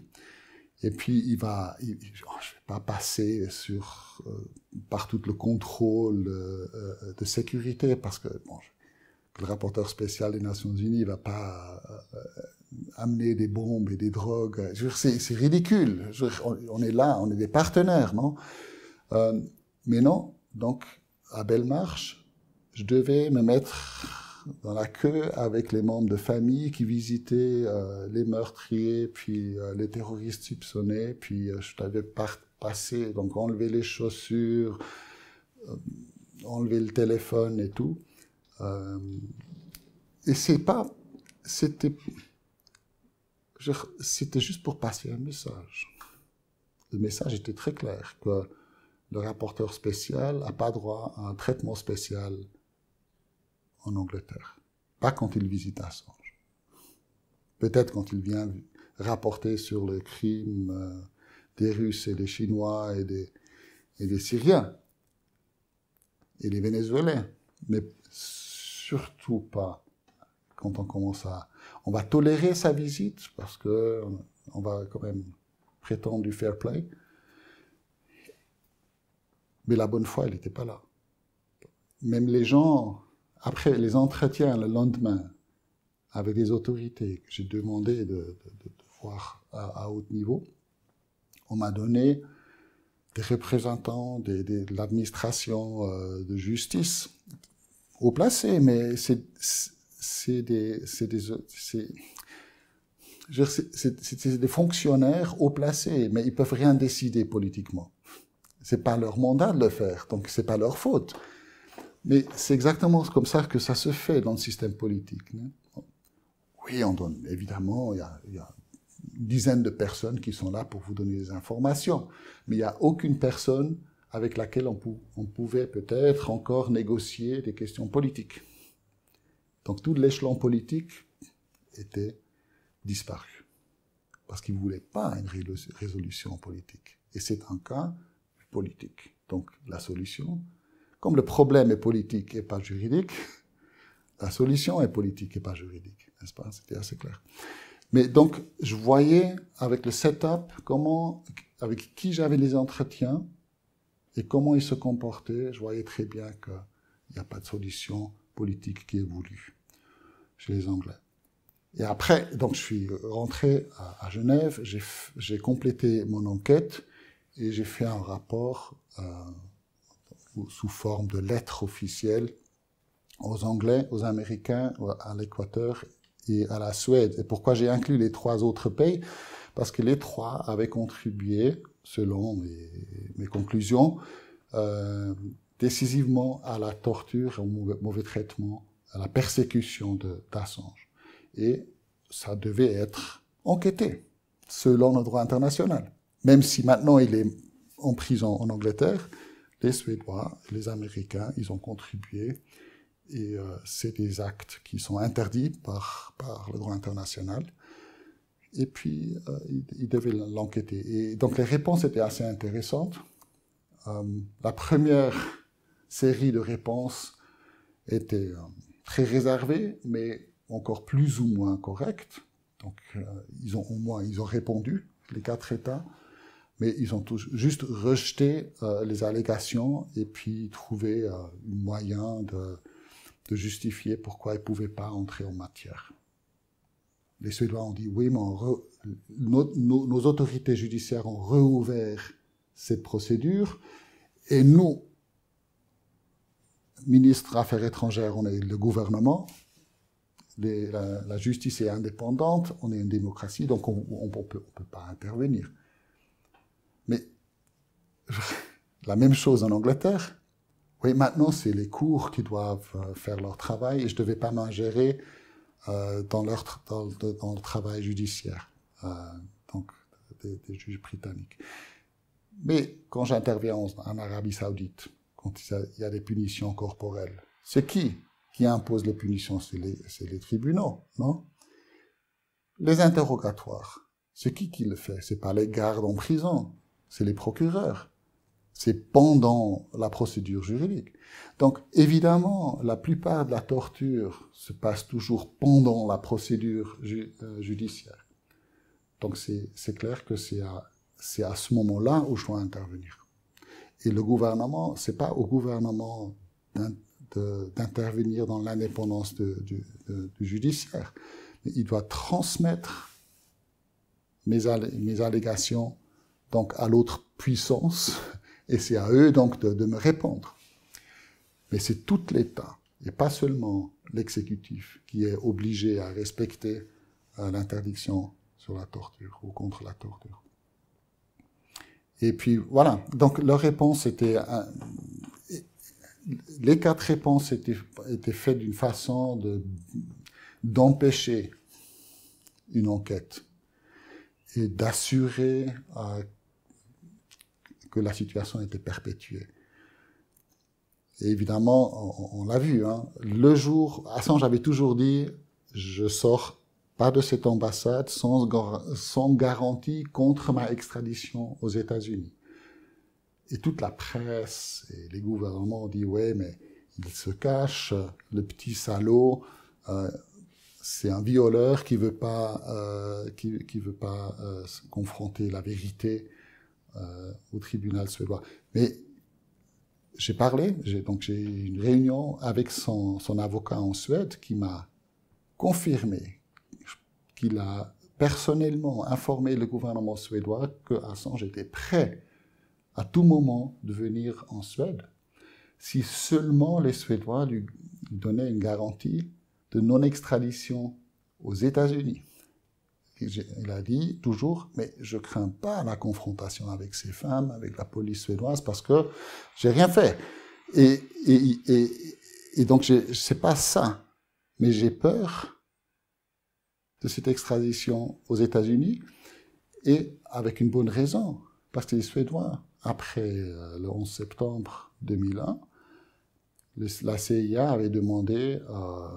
Et puis, il va, oh, je vais pas passer sur, euh, par tout le contrôle euh, euh, de sécurité, parce que, bon, le rapporteur spécial des Nations Unies va pas amener des bombes et des drogues. C'est ridicule. on, on, est là, on est des partenaires, non Mais non, donc, à Belle Marche, je devais me mettre dans la queue avec les membres de famille qui visitaient euh, les meurtriers, puis euh, les terroristes soupçonnés, puis euh, je t'avais passé, donc enlever les chaussures, enlever le téléphone et tout. et c'est pas, c'était, c'était juste pour passer un message. Le message était très clair que le rapporteur spécial n'a pas droit à un traitement spécial en Angleterre. Pas quand il visite Assange. Peut-être quand il vient rapporter sur le crime euh, des Russes et des Chinois et des, et des Syriens et des Vénézuéliens. Mais surtout pas quand on commence à... On va tolérer sa visite parce que on va quand même prétendre du fair play. Mais la bonne foi, elle n'était pas là. Même les gens après les entretiens le lendemain avec des autorités que j'ai demandé de, voir à, haut niveau, on m'a donné des représentants de l'administration euh, de justice au placé, mais c'est des, des fonctionnaires au placé, mais ils peuvent rien décider politiquement. C'est pas leur mandat de le faire, donc c'est pas leur faute. Mais c'est exactement comme ça que ça se fait dans le système politique. Hein. Oui, on donne, évidemment, il y, a, une dizaine de personnes qui sont là pour vous donner des informations, mais il n'y a aucune personne avec laquelle on, on pouvait peut-être encore négocier des questions politiques. Donc tout l'échelon politique était disparu, parce qu'il ne voulait pas une résolution politique. Et c'est un cas politique. Donc la solution, comme le problème est politique et pas juridique, la solution est politique et pas juridique, n'est-ce pas C'était assez clair. Mais donc, je voyais avec le setup comment, avec qui j'avais les entretiens et comment ils se comportaient. Je voyais très bien qu'il n'y a pas de solution politique qui est voulue chez les Anglais. Et après, donc, je suis rentré à, Genève, j'ai complété mon enquête et j'ai fait un rapport. Euh, sous forme de lettres officielles aux Anglais, aux Américains, à l'Équateur et à la Suède. Et pourquoi j'ai inclus les trois autres pays Parce que les trois avaient contribué, selon mes, conclusions, euh, décisivement à la torture, au mauvais, mauvais traitement, à la persécution d'Assange. Et ça devait être enquêté, selon le droit international. Même si maintenant il est en prison en Angleterre, les Suédois, les Américains, ils ont contribué. Et euh, c'est des actes qui sont interdits par, par le droit international. Et puis, euh, ils, devaient l'enquêter. Et donc, les réponses étaient assez intéressantes. Euh, la première série de réponses était très réservée, mais encore plus ou moins correcte. Donc, ils ont au moins ils ont répondu, les quatre États. Mais ils ont tous juste rejeté euh, les allégations et puis trouvé euh, un moyen de, justifier pourquoi ils ne pouvaient pas entrer en matière. Les Suédois ont dit oui, mais nos, autorités judiciaires ont rouvert cette procédure et nous, ministre Affaires étrangères, on est le gouvernement. Les, la, justice est indépendante, on est une démocratie, donc on ne peut, pas intervenir. [laughs] la même chose en Angleterre. Oui, maintenant, c'est les cours qui doivent euh, faire leur travail et je ne devais pas m'ingérer euh, dans, le travail judiciaire euh, des, juges britanniques. Mais quand j'interviens en, Arabie saoudite, quand il y a des punitions corporelles, c'est qui qui impose les punitions C'est les, les, tribunaux, non Les interrogatoires, c'est qui qui le fait C'est pas les gardes en prison, c'est les procureurs. C'est pendant la procédure juridique. Donc évidemment, la plupart de la torture se passe toujours pendant la procédure euh, judiciaire. Donc c'est clair que c'est à, à ce moment-là où je dois intervenir. Et le gouvernement, c'est pas au gouvernement d'intervenir dans l'indépendance du, judiciaire, mais il doit transmettre mes, mes allégations donc à l'autre puissance et c'est à eux donc de, me répondre. Mais c'est tout l'État, et pas seulement l'exécutif, qui est obligé à respecter euh, l'interdiction sur la torture ou contre la torture. Et puis voilà, donc leur réponse était... Euh, les quatre réponses étaient, étaient faites d'une façon de, d'empêcher une enquête et d'assurer euh, que la situation était perpétuée. Et évidemment, on, l'a vu, hein, le jour, Assange j'avais toujours dit, je sors pas de cette ambassade sans, garantie contre ma extradition aux États-Unis. Et toute la presse et les gouvernements ont dit, ouais, mais il se cache, le petit salaud, euh, c'est un violeur qui veut pas, euh, qui, veut pas euh, se confronter la vérité. Euh, au tribunal suédois. Mais j'ai parlé, donc j'ai eu une réunion avec son, son, avocat en Suède qui m'a confirmé qu'il a personnellement informé le gouvernement suédois que Assange était prêt à tout moment de venir en Suède si seulement les Suédois lui donnaient une garantie de non-extradition aux États-Unis il a dit toujours, mais je crains pas la confrontation avec ces femmes, avec la police suédoise, parce que j'ai rien fait. Et, donc, et, et donc, pas ça. Mais j'ai peur de cette extradition aux États-Unis, et avec une bonne raison, parce que les Suédois, après euh, le 11 septembre 2001, la CIA avait demandé euh,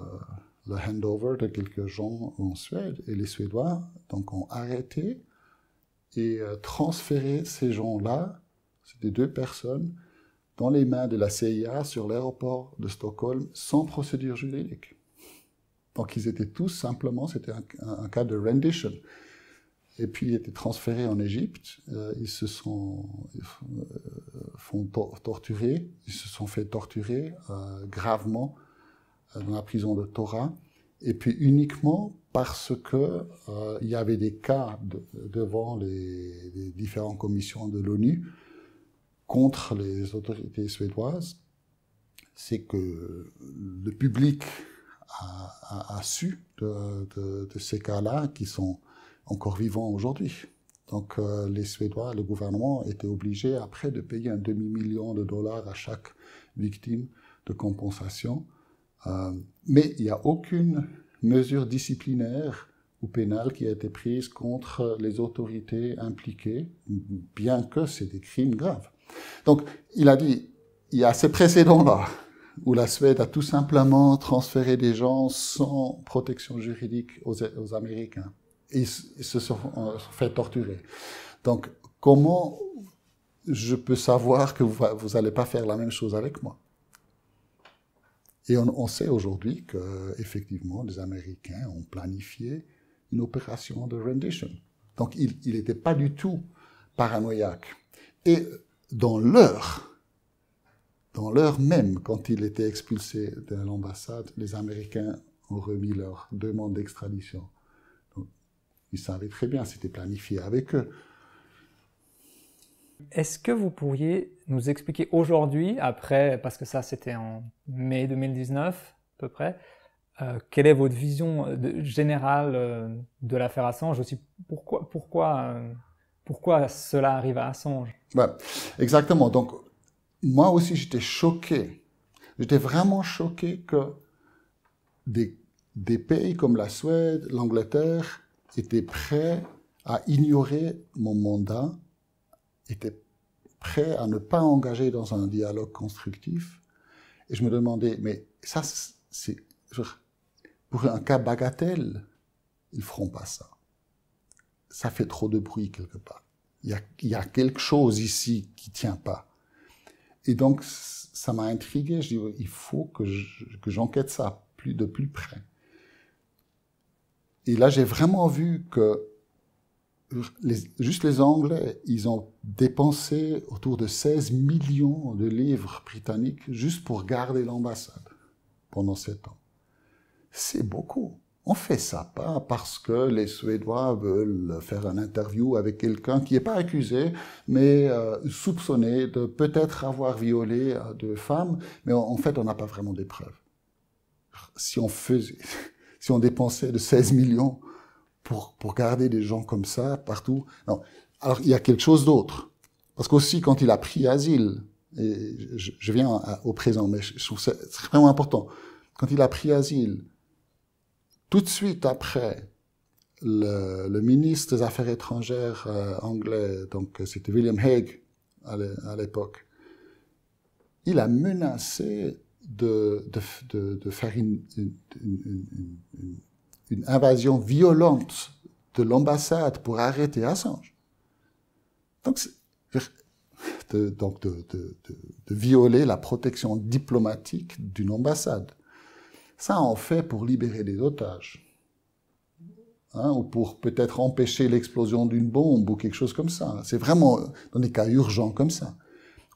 le handover de quelques gens en Suède. Et les Suédois donc, ont arrêté et euh, transféré ces gens-là, c'était deux personnes, dans les mains de la CIA sur l'aéroport de Stockholm sans procédure juridique. Donc ils étaient tous simplement, c'était un, cas de rendition. Et puis ils étaient transférés en Égypte, euh, ils se sont euh, font ils se sont fait torturer gravement euh, dans la prison de Torah, et puis uniquement parce que euh, il y avait des cas devant les, différentes commissions de l'ONU contre les autorités suédoises, c'est que le public a, su de, ces cas-là qui sont encore vivants aujourd'hui. Donc euh, les Suédois, le gouvernement était obligé après de payer un demi-million de dollars à chaque victime de compensation euh, mais il n'y a aucune mesure disciplinaire ou pénale qui a été prise contre les autorités impliquées, bien que c'est des crimes graves. Donc, il a dit, il y a ces précédents-là, où la Suède a tout simplement transféré des gens sans protection juridique aux, Américains. Et ils se sont fait torturer. Donc, comment je peux savoir que vous n'allez pas faire la même chose avec moi et on, on sait aujourd'hui que effectivement, les Américains ont planifié une opération de rendition. Donc il n'était pas du tout paranoïaque. Et dans l'heure, dans l'heure même, quand il était expulsé de l'ambassade, les Américains ont remis leur demande d'extradition. Ils savaient très bien, c'était planifié avec eux. Est-ce que vous pourriez nous expliquer aujourd'hui, après, parce que ça c'était en mai 2019 à peu près, euh, quelle est votre vision euh, générale euh, de l'affaire Assange aussi pourquoi pourquoi pourquoi cela arrive à Assange exactement donc moi aussi j'étais choqué j'étais vraiment choqué que des, des pays comme la Suède l'Angleterre étaient prêts à ignorer mon mandat était prêt à ne pas engager dans un dialogue constructif. Et je me demandais, mais ça, c'est pour un cas bagatelle, ils feront pas ça. Ça fait trop de bruit quelque part. Il y a, quelque chose ici qui tient pas. Et donc, ça m'a intrigué. Je dis, il faut que j'enquête ça plus, de plus près. Et là, j'ai vraiment vu que juste les Anglais, ils ont dépensé autour de 16 millions de livres britanniques juste pour garder l'ambassade pendant sept ans. C'est beaucoup. On fait ça pas parce que les Suédois veulent faire un interview avec quelqu'un qui n'est pas accusé, mais euh, soupçonné de peut-être avoir violé euh, deux femmes, mais en, fait, on n'a pas vraiment des preuves. Si on faisait, [laughs] si on dépensait de 16 millions pour, pour garder des gens comme ça partout. Non. Alors, il y a quelque chose d'autre. Parce qu'aussi, quand il a pris asile, et je, viens au présent, mais je, trouve ça vraiment important. Quand il a pris asile, tout de suite après, le, le ministre des Affaires étrangères euh, anglais, donc c'était William Hague à l'époque, il a menacé de, de, de, de faire une, une, une, une une invasion violente de l'ambassade pour arrêter Assange. Donc, de, donc de, violer la protection diplomatique d'une ambassade. Ça, en fait pour libérer des otages. Hein, ou pour peut-être empêcher l'explosion d'une bombe ou quelque chose comme ça. C'est vraiment dans des cas urgents comme ça.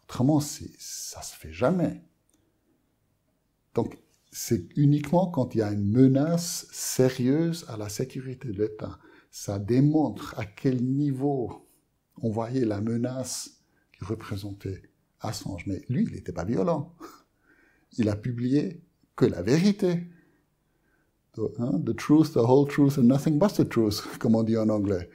Autrement, ça ne se fait jamais. Donc, c'est uniquement quand il y a une menace sérieuse à la sécurité de l'État. Ça démontre à quel niveau on voyait la menace qui représentait Assange. Mais lui, il n'était pas violent. Il a publié que la vérité. Hein, the truth, the whole truth and nothing but the truth, comme on dit en anglais.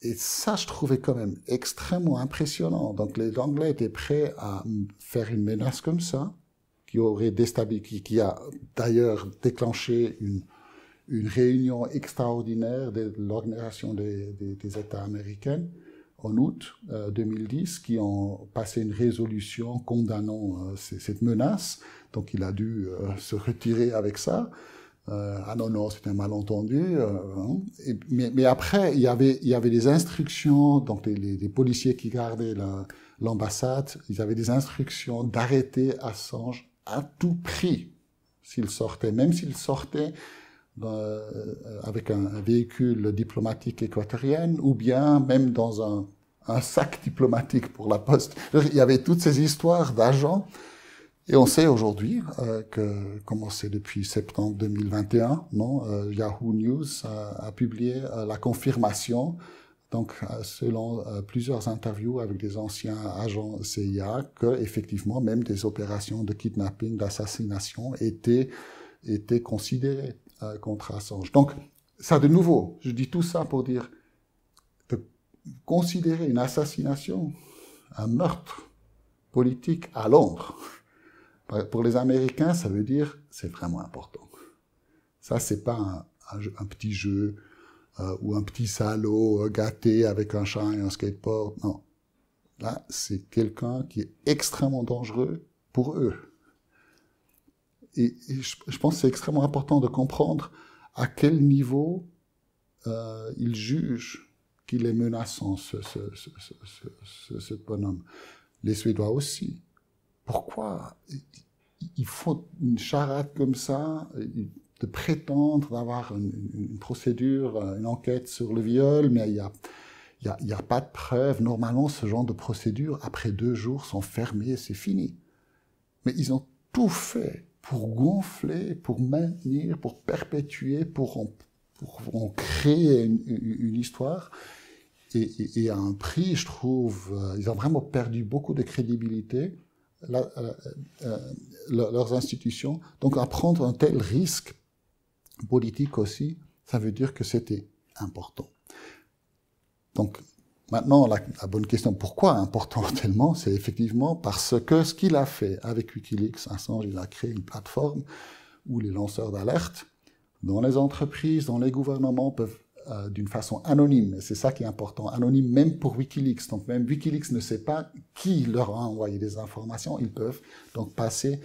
Et ça, je trouvais quand même extrêmement impressionnant. Donc les Anglais étaient prêts à faire une menace comme ça qui aurait déstabilisé, qui a d'ailleurs déclenché une, réunion extraordinaire de l'Organisation des, États américains en août 2010 euh, qui ont passé une résolution condamnant euh, cette menace. Donc il a dû euh, se retirer avec ça. ah non, non, c'était un malentendu. Hein. mais, après, il y, avait, il y avait des instructions, donc les, policiers qui gardaient l'ambassade, ils avaient des instructions d'arrêter Assange à tout prix s'il sortait, même s'il sortait euh, avec un, véhicule diplomatique équatorien ou bien même dans un, un, sac diplomatique pour la poste. Il y avait toutes ces histoires d'agents. Et on sait aujourd'hui euh, que, comment c'est depuis septembre 2021, non, euh, Yahoo News a publié la confirmation donc euh, selon euh, plusieurs interviews avec des anciens agents CIA, que effectivement même des opérations de kidnapping, d'assassination étaient étaient considérées euh, contre Assange. Donc ça de nouveau, je dis tout ça pour dire de considérer une assassination, un meurtre politique à Londres. Pour les Américains, ça veut dire c'est vraiment important. Ça n'est pas un petit jeu euh, ou un petit salaud euh, gâté avec un chat et un skateboard. Non. Là, c'est quelqu'un qui est extrêmement dangereux pour eux. Et, je, pense que c'est extrêmement important de comprendre à quel niveau euh, ils jugent qu'il est menaçant, ce, ce, ce, ce, bonhomme. Les Suédois aussi. Pourquoi ils font une charade comme ça de prétendre d'avoir une, procédure, euh, une enquête sur le viol, mais il y a il n'y a, pas de preuve. Normalement, ce genre de procédure, après deux jours, sont fermées, c'est fini. Mais ils ont tout fait pour gonfler, pour maintenir, pour perpétuer, pour en, créer une, histoire. Et, à un prix, je trouve, euh, ils ont vraiment perdu beaucoup de crédibilité, euh, leurs institutions. Donc, à prendre un tel risque politique aussi, ça veut dire que c'était important. Donc, maintenant, la, bonne question, pourquoi important [laughs] tellement C'est effectivement parce que ce qu'il a fait avec Wikileaks, Assange, il a créé une plateforme où les lanceurs d'alerte dans les entreprises, dans les gouvernements peuvent euh, d'une façon anonyme, c'est ça qui est important, anonyme même pour Wikileaks. Donc même Wikileaks ne sait pas qui leur a envoyé des informations, ils peuvent donc passer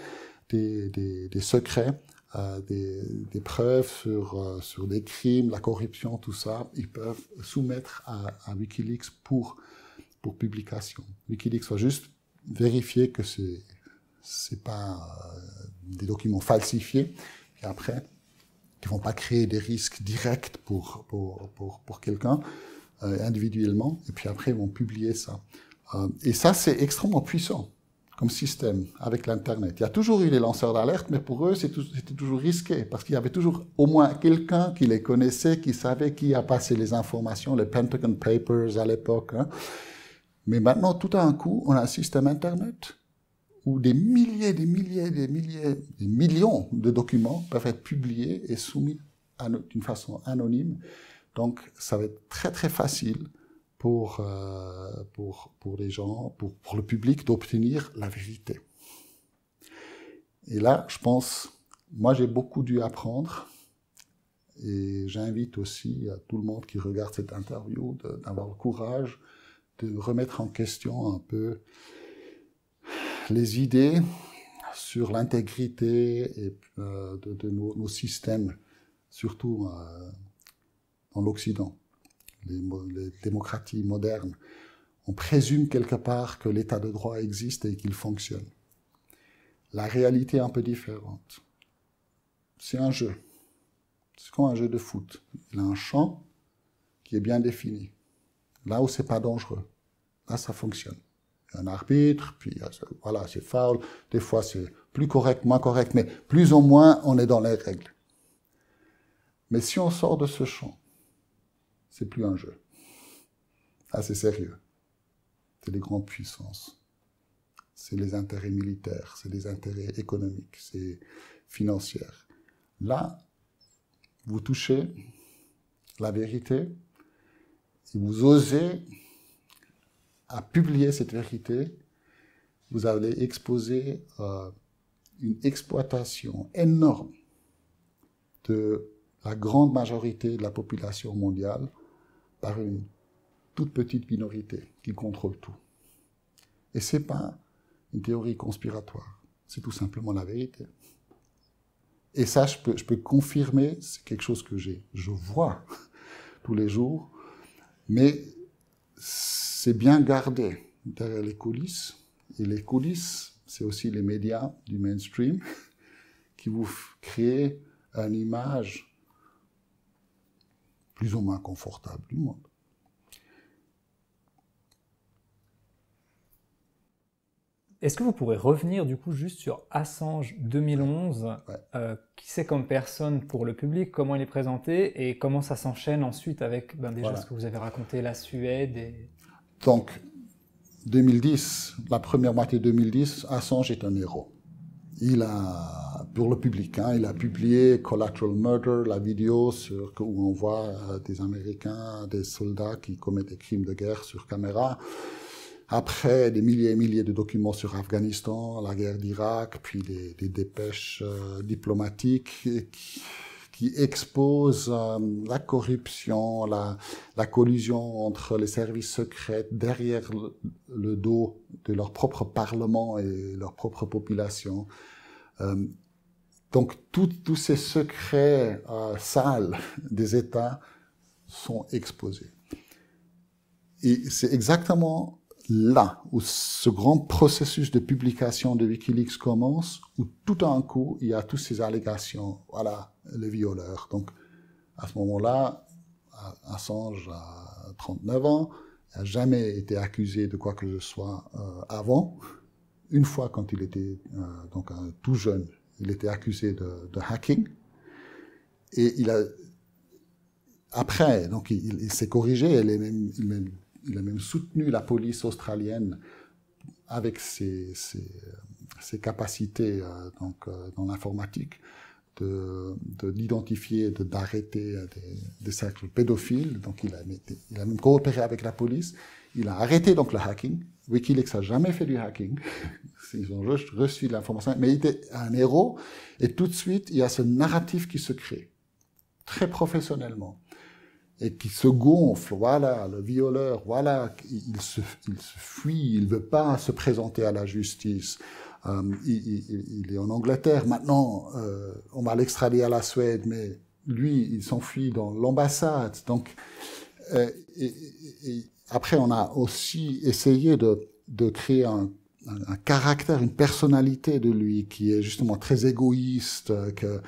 des, des, des secrets euh, des, preuves sur, euh, sur des crimes, la corruption, tout ça, ils peuvent soumettre à, Wikileaks pour, pour publication. Wikileaks va juste vérifier que c'est c'est pas euh, des documents falsifiés, et après, qui vont pas créer des risques directs pour, pour, pour, pour quelqu'un individuellement, et puis après, ils vont publier ça. et ça, c'est extrêmement puissant comme système avec l'Internet. Il y a toujours eu les lanceurs d'alerte, mais pour eux, c'était toujours risqué, parce qu'il y avait toujours au moins quelqu'un qui les connaissait, qui savait qui a passé les informations, les Pentagon Papers à l'époque. Hein. Mais maintenant, tout à un coup, on a un système Internet où des milliers, des milliers, des milliers, des millions de documents peuvent être publiés et soumis d'une façon anonyme. Donc, ça va être très, très facile pour, euh, pour, pour les gens, pour, pour le public, d'obtenir la vérité. Et là, je pense, moi j'ai beaucoup dû apprendre, et j'invite aussi à euh, tout le monde qui regarde cette interview d'avoir le courage de remettre en question un peu les idées sur l'intégrité euh, de, nos, nos, systèmes, surtout euh, Occident. l'Occident les, démocraties modernes, on présume quelque part que l'état de droit existe et qu'il fonctionne. La réalité est un peu différente. C'est un jeu. C'est comme un jeu de foot. Il a un champ qui est bien défini. Là où c'est pas dangereux, là ça fonctionne. un arbitre, puis voilà, c'est foul. Des fois c'est plus correct, moins correct, mais plus ou moins on est dans les règles. Mais si on sort de ce champ, c'est plus un jeu. Assez c'est sérieux. C'est les grandes puissances. C'est les intérêts militaires, c'est les intérêts économiques, c'est financiers. Là, vous touchez la vérité si vous osez à publier cette vérité, vous allez exposer euh, une exploitation énorme de la grande majorité de la population mondiale par une toute petite minorité qui contrôle tout. Et c'est pas une théorie conspiratoire, c'est tout simplement la vérité. Et ça, je peux, confirmer, c'est quelque chose que j'ai, je vois [laughs] tous les jours, mais c'est bien gardé derrière les coulisses. Et les coulisses, c'est aussi les médias du mainstream [laughs] qui vous créent une image plus ou moins confortable du monde. Est-ce que vous pourrez revenir du coup juste sur Assange 2011 euh, Qui c'est comme personne pour le public Comment il est présenté Et comment ça s'enchaîne ensuite avec ben, déjà ce que vous avez raconté, la Suède et... Donc, 2010, la première moitié 2010, Assange est un héros il a, pour le public, hein, il a publié Collateral Murder, la vidéo sur, où on voit euh, des Américains, des soldats qui commettent des crimes de guerre sur caméra. Après, des milliers et milliers de documents sur Afghanistan, la guerre d'Irak, puis des, dépêches euh, diplomatiques qui expose euh, la corruption, la, la, collusion entre les services secrets derrière le, dos de leur propre parlement et leur propre population. Euh, donc tous ces secrets euh, sales des États sont exposés. Et c'est exactement là où ce grand processus de publication de Wikileaks commence, où tout d'un coup, il y a toutes ces allégations. Voilà, le violeur. Donc, à ce moment-là, Assange a 39 ans, n'a jamais été accusé de quoi que ce soit euh, avant. Une fois, quand il était euh, donc tout jeune, il était accusé de, hacking. Et il a. Après, donc, il, s'est corrigé, il, a même soutenu la police australienne avec ses, ses capacités euh, donc, dans l'informatique de, l'identifier de, d'arrêter des, des, cercles pédophiles. Donc il a, il a même coopéré avec la police. Il a arrêté donc le hacking. Wikileaks n'a jamais fait du hacking. [laughs] Ils ont reçu l'information. Mais il était un héros. Et tout de suite, il y a ce narratif qui se crée. Très professionnellement. Et qui se gonfle. Voilà, le violeur. Voilà, il se, fuit. Il ne veut pas se présenter à la justice. Euh, il, est en Angleterre. Maintenant, euh, on va l'extrader à la Suède, mais lui, il s'enfuit dans l'ambassade. Donc, euh, après, on a aussi essayé de, créer un, caractère, une personnalité de lui qui est justement très égoïste, que,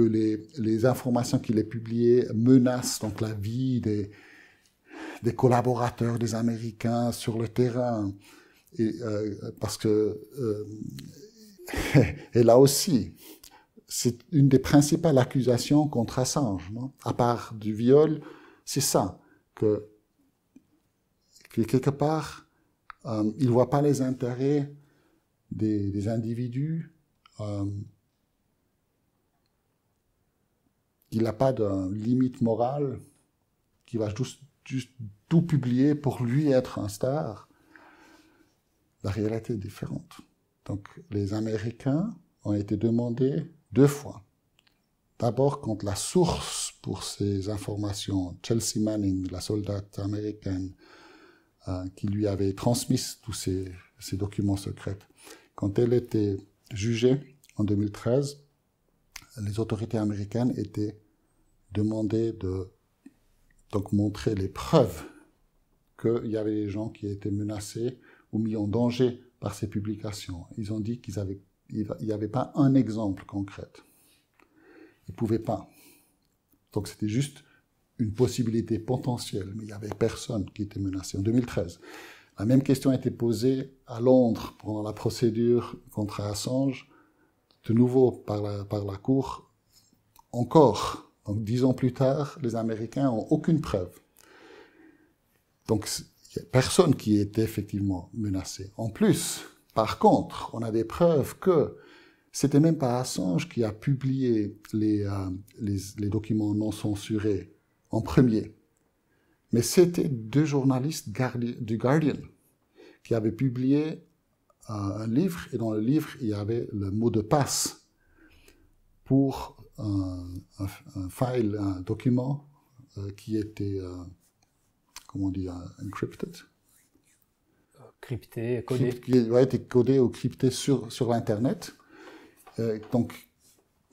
les, informations qu'il est publiées menacent donc la vie des collaborateurs des Américains sur le terrain. Et, euh, parce que, euh, [laughs] et là aussi, c'est une des principales accusations contre Assange, à part du viol, c'est ça, que, quelque part, euh, il ne voit pas les intérêts des, individus, il n'a pas de limite morale, qu'il va juste tout publier pour lui être un star la réalité est différente. Donc les Américains ont été demandés deux fois. D'abord, quand la source pour ces informations, Chelsea Manning, la soldate américaine, euh, qui lui avait transmis tous ces, documents secrets, quand elle était jugée en 2013, les autorités américaines étaient demandées de donc montrer les preuves qu'il y avait des gens qui étaient menacés ou mis en danger par ces publications. Ils ont dit qu'il n'y avait pas un exemple concret. Ils ne pouvaient pas. Donc c'était juste une possibilité potentielle, mais il n'y avait personne qui était menacé. En 2013, la même question a été posée à Londres pendant la procédure contre Assange, de nouveau par la, par la Cour. Encore, donc dix ans plus tard, les Américains n'ont aucune preuve. Donc personne qui était effectivement menacé. En plus, par contre, on a des preuves que c'était même pas Assange qui a publié les, euh, documents non censurés en premier, mais c'était deux journalistes du Guardian qui avaient publié euh, un livre, et dans le livre, il y avait le mot de passe pour un, file, document euh, qui était comment on dit, encrypted. Crypté, codé. Qui codé ou crypté sur, sur Internet. Euh, donc,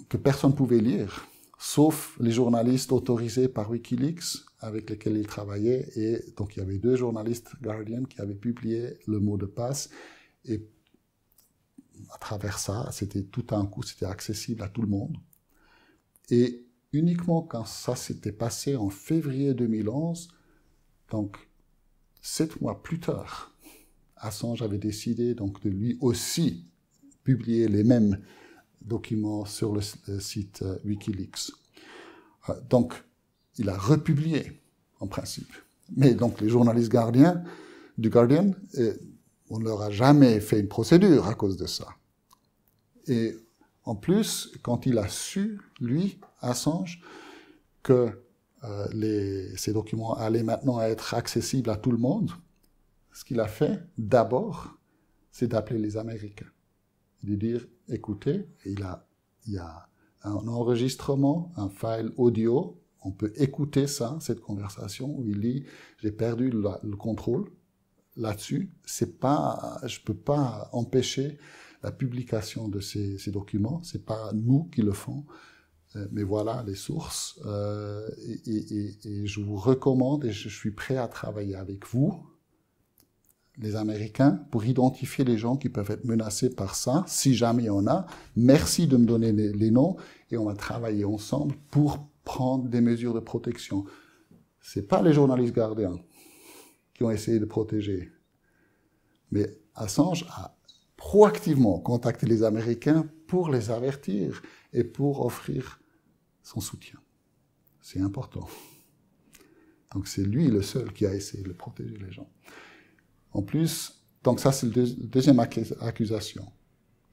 que personne ne pouvait lire, sauf les journalistes autorisés par Wikileaks avec lesquels il travaillait. Et donc, il y avait deux journalistes Guardian qui avaient publié le mot de passe. Et à travers ça, c'était tout à un coup, c'était accessible à tout le monde. Et uniquement quand ça s'était passé en février 2011, donc, sept mois plus tard, Assange avait décidé donc de lui aussi publier les mêmes documents sur le, site euh, Wikileaks. Euh, donc, il a republié, en principe. Mais donc, les journalistes gardiens du Guardian, euh, on ne leur a jamais fait une procédure à cause de ça. Et en plus, quand il a su, lui, Assange, que euh, les, ces documents allaient maintenant être accessibles à tout le monde, ce qu'il a fait d'abord, c'est d'appeler les Américains, de dire, écoutez, il, a, il y a un enregistrement, un file audio, on peut écouter ça, cette conversation où il dit, j'ai perdu le contrôle là-dessus, c'est pas, je peux pas empêcher la publication de ces, ces documents, c'est pas nous qui le font, euh, mais voilà les sources. Euh, et, je vous recommande, et je suis prêt à travailler avec vous, les Américains, pour identifier les gens qui peuvent être menacés par ça, si jamais il y en a. Merci de me donner les, les noms, et on va travailler ensemble pour prendre des mesures de protection. C'est pas les journalistes gardiens qui ont essayé de protéger. Mais Assange a proactivement contacté les Américains pour les avertir et pour offrir son soutien. C'est important. Donc c'est lui le seul qui a essayé de protéger les gens. En plus, donc ça c'est la deuxième accusation.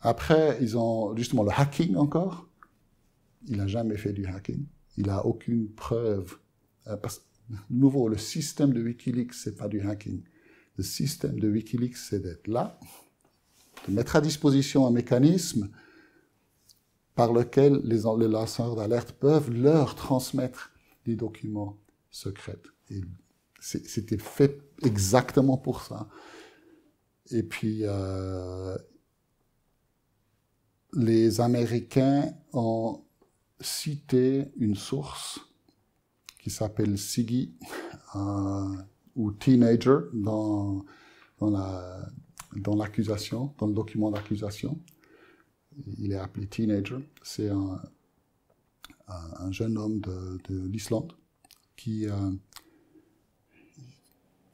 Après, ils ont justement le hacking encore. Il n'a jamais fait du hacking. Il n'a aucune preuve. Euh, de nouveau, le système de Wikileaks, c'est pas du hacking. Le système de Wikileaks, c'est d'être là, de mettre à disposition un mécanisme par lequel les, lanceurs d'alerte peuvent leur transmettre des documents secrets. c'était fait exactement pour ça. Et puis, euh, les Américains ont cité une source qui s'appelle SIGI, [laughs] euh, ou Teenager dans, l'accusation, dans le document d'accusation il est appelé Teenager. C'est un, jeune homme de, l'Islande qui, euh,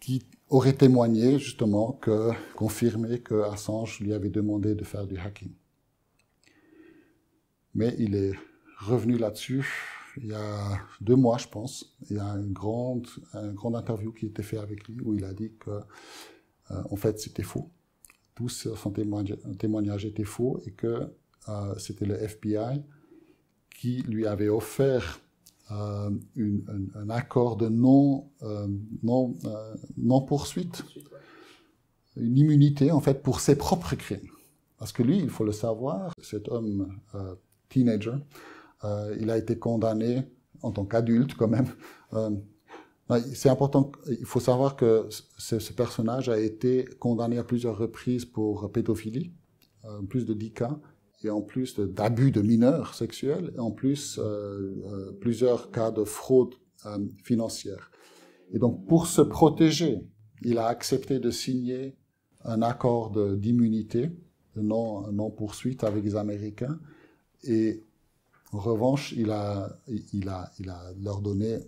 qui aurait témoigné justement que, confirmé que Assange lui avait demandé de faire du hacking. Mais il est revenu là-dessus il y a deux mois, je pense, il y a une grande, interview qui a été faite avec lui où il a dit que, euh, en fait, c'était faux tous euh, son témoignage, témoignage était faux et que euh, c'était le FBI qui lui avait offert euh, un, accord de non, non, non poursuite, une immunité en fait pour ses propres crimes. Parce que lui, il faut le savoir, cet homme teenager, il a été condamné en tant qu'adulte quand même c'est important, il faut savoir que ce, personnage a été condamné à plusieurs reprises pour pédophilie, euh, plus de 10 cas, et en plus d'abus de mineurs sexuels, et en plus euh, euh, plusieurs cas de fraude financière. Et donc pour se protéger, il a accepté de signer un accord d'immunité, de, non-poursuite avec les Américains, et en revanche, il a, il a, il a leur donné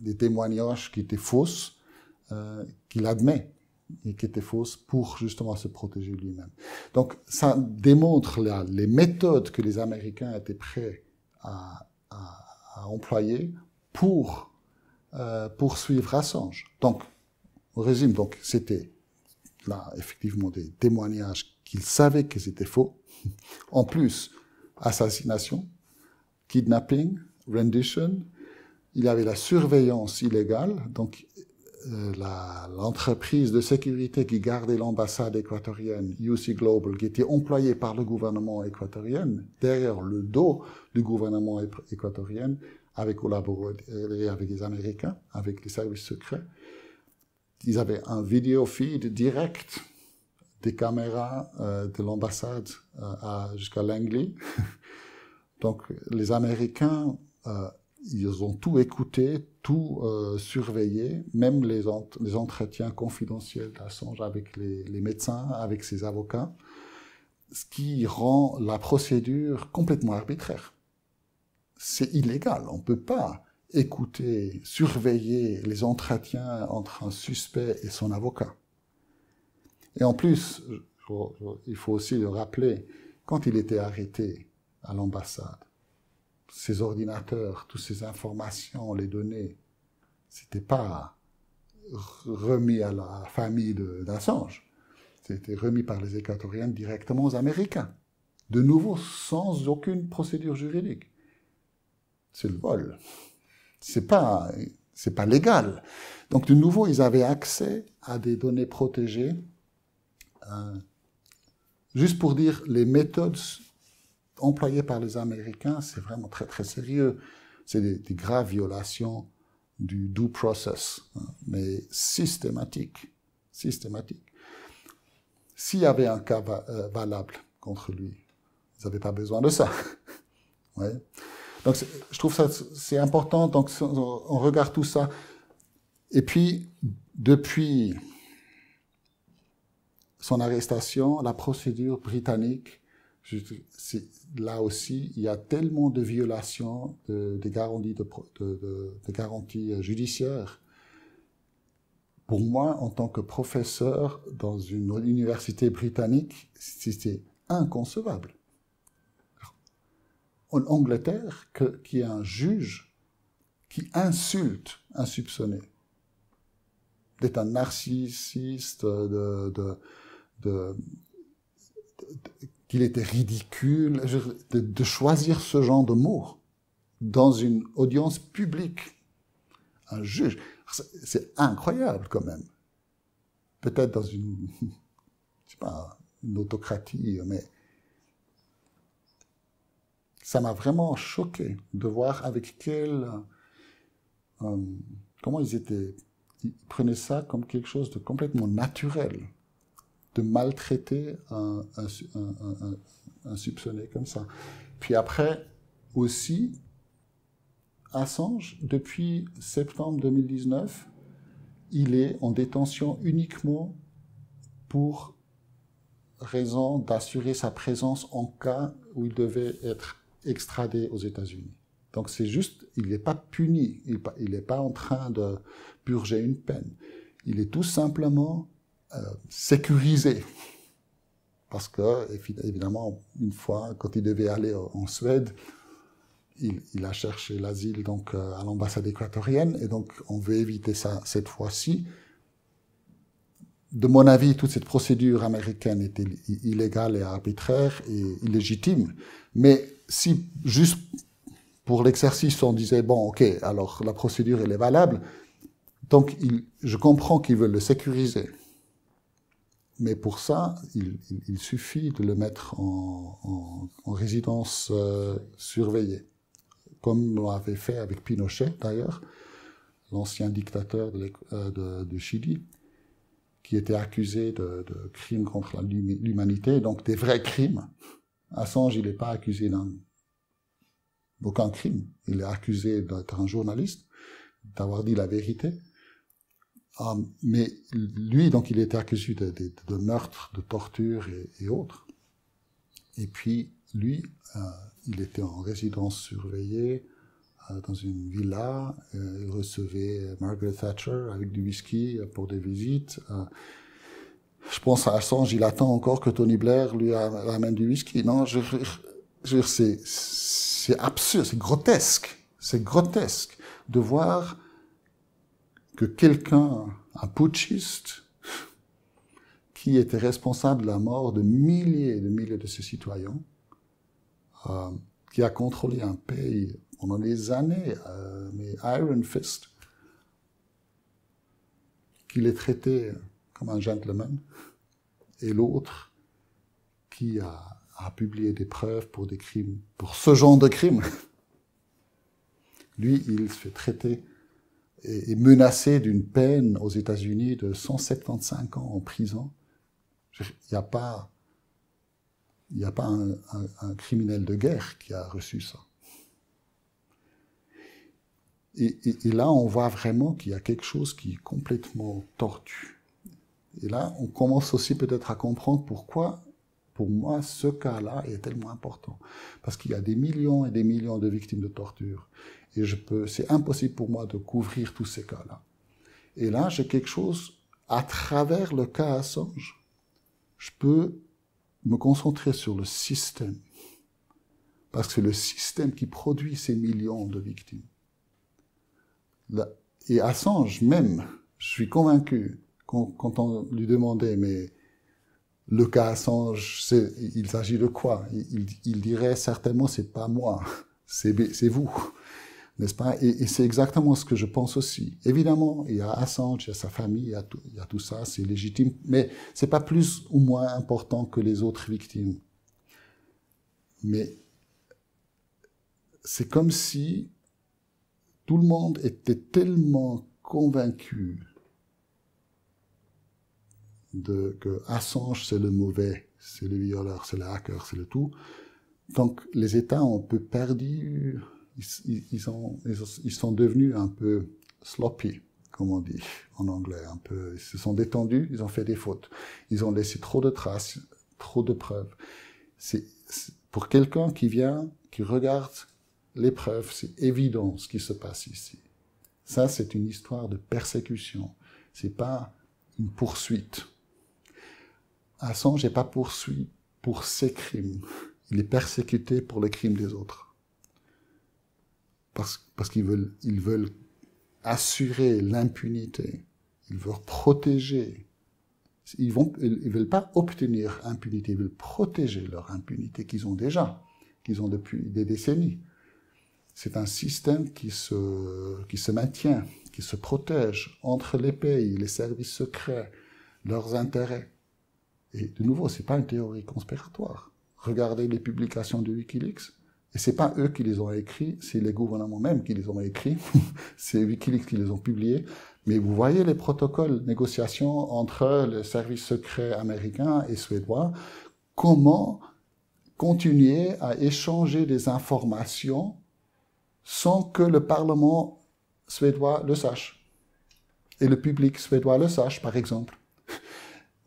des témoignages qui étaient fausses, euh, qu'il admet et qui étaient fausses pour justement se protéger lui-même. Donc ça démontre là, les méthodes que les Américains étaient prêts à, employer pour euh, poursuivre Assange. Donc, au résumé, donc c'était là effectivement des témoignages qu'il savaient que c'était faux. En plus, assassination, kidnapping, rendition, il y avait la surveillance illégale, donc euh, l'entreprise de sécurité qui gardait l'ambassade équatorienne, UC Global, qui était employée par le gouvernement équatorien, derrière le dos du gouvernement équatorien, avait collaboré euh, avec les Américains, avec les services secrets. Ils avaient un vidéo feed direct des caméras euh, de l'ambassade jusqu'à Langley. [laughs] Donc les Américains ils ont tout écouté, tout euh, surveillé, même les, les entretiens confidentiels d'Assange avec les, les, médecins, avec ses avocats, ce qui rend la procédure complètement arbitraire. C'est illégal, on ne peut pas écouter, surveiller les entretiens entre un suspect et son avocat. Et en plus, il faut aussi le rappeler, quand il était arrêté à l'ambassade, ces ordinateurs, toutes ces informations, les données, c'était pas remis à la famille d'Assange. C'était remis par les Équatoriens directement aux Américains. De nouveau, sans aucune procédure juridique. C'est le vol. C'est pas, c'est pas légal. Donc, de nouveau, ils avaient accès à des données protégées. Hein, juste pour dire, les méthodes employé par les Américains, c'est vraiment très très sérieux. C'est des, graves violations du due process, hein, mais systématique, systématique. S'il y avait un cas euh, valable contre lui, ils n'avaient pas besoin de ça. [laughs] Donc je trouve ça c'est important. Donc on regarde tout ça. Et puis depuis son arrestation, la procédure britannique là aussi, il y a tellement de violations des de garanties, de, de, euh, judiciaires. Pour moi, en tant que professeur dans une université britannique, c'était inconcevable. En Angleterre, qu'il y ait un juge qui insulte un soupçonné, d'être un narcissiste, de, de, de, qu'il était ridicule de, choisir ce genre de mots dans une audience publique. Un juge, c'est incroyable quand même. Peut-être dans une, [laughs] je sais pas, une autocratie, mais ça m'a vraiment choqué de voir avec quel, euh, comment ils étaient, ils prenaient ça comme quelque chose de complètement naturel de maltraiter un, soupçonné comme ça. Puis après, aussi, Assange, depuis septembre 2019, il est en détention uniquement pour raison d'assurer sa présence en cas où il devait être extradé aux États-Unis. Donc c'est juste, il n'est pas puni, il n'est pas en train de purger une peine. Il est tout simplement euh, sécurisé. Parce que, évidemment, une fois, quand il devait aller en Suède, il, il a cherché l'asile donc euh, à l'ambassade équatorienne, et donc on veut éviter ça cette fois-ci. De mon avis, toute cette procédure américaine était illégale et arbitraire et illégitime. Mais si juste pour l'exercice on disait bon, ok, alors la procédure elle est valable, donc il, je comprends qu'ils veulent le sécuriser mais pour ça, il, suffit de le mettre en, résidence euh, surveillée, comme on avait fait avec Pinochet d'ailleurs, l'ancien dictateur de, euh, Chili, qui était accusé de, crimes contre l'humanité, donc des vrais crimes. Assange, il n'est pas accusé d'aucun crime. Il est accusé d'être un journaliste, d'avoir dit la vérité, mais lui, donc, il était accusé de, de meurtre, de torture et, autres. Et puis, lui, euh, il était en résidence surveillée euh, dans une villa. Euh, il recevait Margaret Thatcher avec du whisky pour des visites. je pense à Assange, il attend encore que Tony Blair lui ramène du whisky. Non, je, je, c'est absurde, c'est grotesque. C'est grotesque de voir que quelqu'un, un putschiste, qui était responsable de la mort de milliers et de milliers de ses citoyens, euh, qui a contrôlé un pays pendant des années, euh, mais Iron Fist, qui les traité comme un gentleman, et l'autre qui a, a, publié des preuves pour des crimes, pour ce genre de crimes. Lui, il se fait traiter est menacé d'une peine aux États-Unis de 175 ans en prison. Il n'y a pas, il a pas un, criminel de guerre qui a reçu ça. Et, là, on voit vraiment qu'il y a quelque chose qui est complètement tortue. Et là, on commence aussi peut-être à comprendre pourquoi, pour moi, ce cas-là est tellement important. Parce qu'il y a des millions et des millions de victimes de torture et je peux, c'est impossible pour moi de couvrir tous ces cas-là. Et là, j'ai quelque chose à travers le cas Assange. Je peux me concentrer sur le système. Parce que c'est le système qui produit ces millions de victimes. Et Assange même, je suis convaincu, quand on lui demandait, mais le cas Assange, il s'agit de quoi il, il, dirait certainement, c'est pas moi, c'est vous n'est-ce pas Et, c'est exactement ce que je pense aussi. Évidemment, il y a Assange, il y a sa famille, il y a tout, ça, c'est légitime, mais c'est pas plus ou moins important que les autres victimes. Mais c'est comme si tout le monde était tellement convaincu de, que Assange, c'est le mauvais, c'est le violeur, c'est le hacker, c'est le tout. Donc les États ont un peu perdu ils, sont, ils, sont, devenus un peu sloppy, comme on dit en anglais, un peu. Ils se sont détendus, ils ont fait des fautes, ils ont laissé trop de traces, trop de preuves. C'est, pour quelqu'un qui vient, qui regarde les preuves, c'est évident ce qui se passe ici. Ça, c'est une histoire de persécution. C'est pas une poursuite. Assange n'est pas poursuivi pour ses crimes. Il est persécuté pour les crimes des autres parce, qu'ils veulent, ils veulent assurer l'impunité. Ils veulent protéger. Ils vont, ils veulent pas obtenir impunité, ils veulent protéger leur impunité qu'ils ont déjà, qu'ils ont depuis des décennies. C'est un système qui se, qui se maintient, qui se protège entre les pays, les services secrets, leurs intérêts. Et de nouveau, c'est pas une théorie conspiratoire. Regardez les publications de Wikileaks, et c'est pas eux qui les ont écrits, c'est les gouvernements même qui les ont écrits, [laughs] c'est Wikileaks qui les ont publiés. Mais vous voyez les protocoles, négociations entre le service secret américain et suédois, comment continuer à échanger des informations sans que le Parlement suédois le sache. Et le public suédois le sache, par exemple.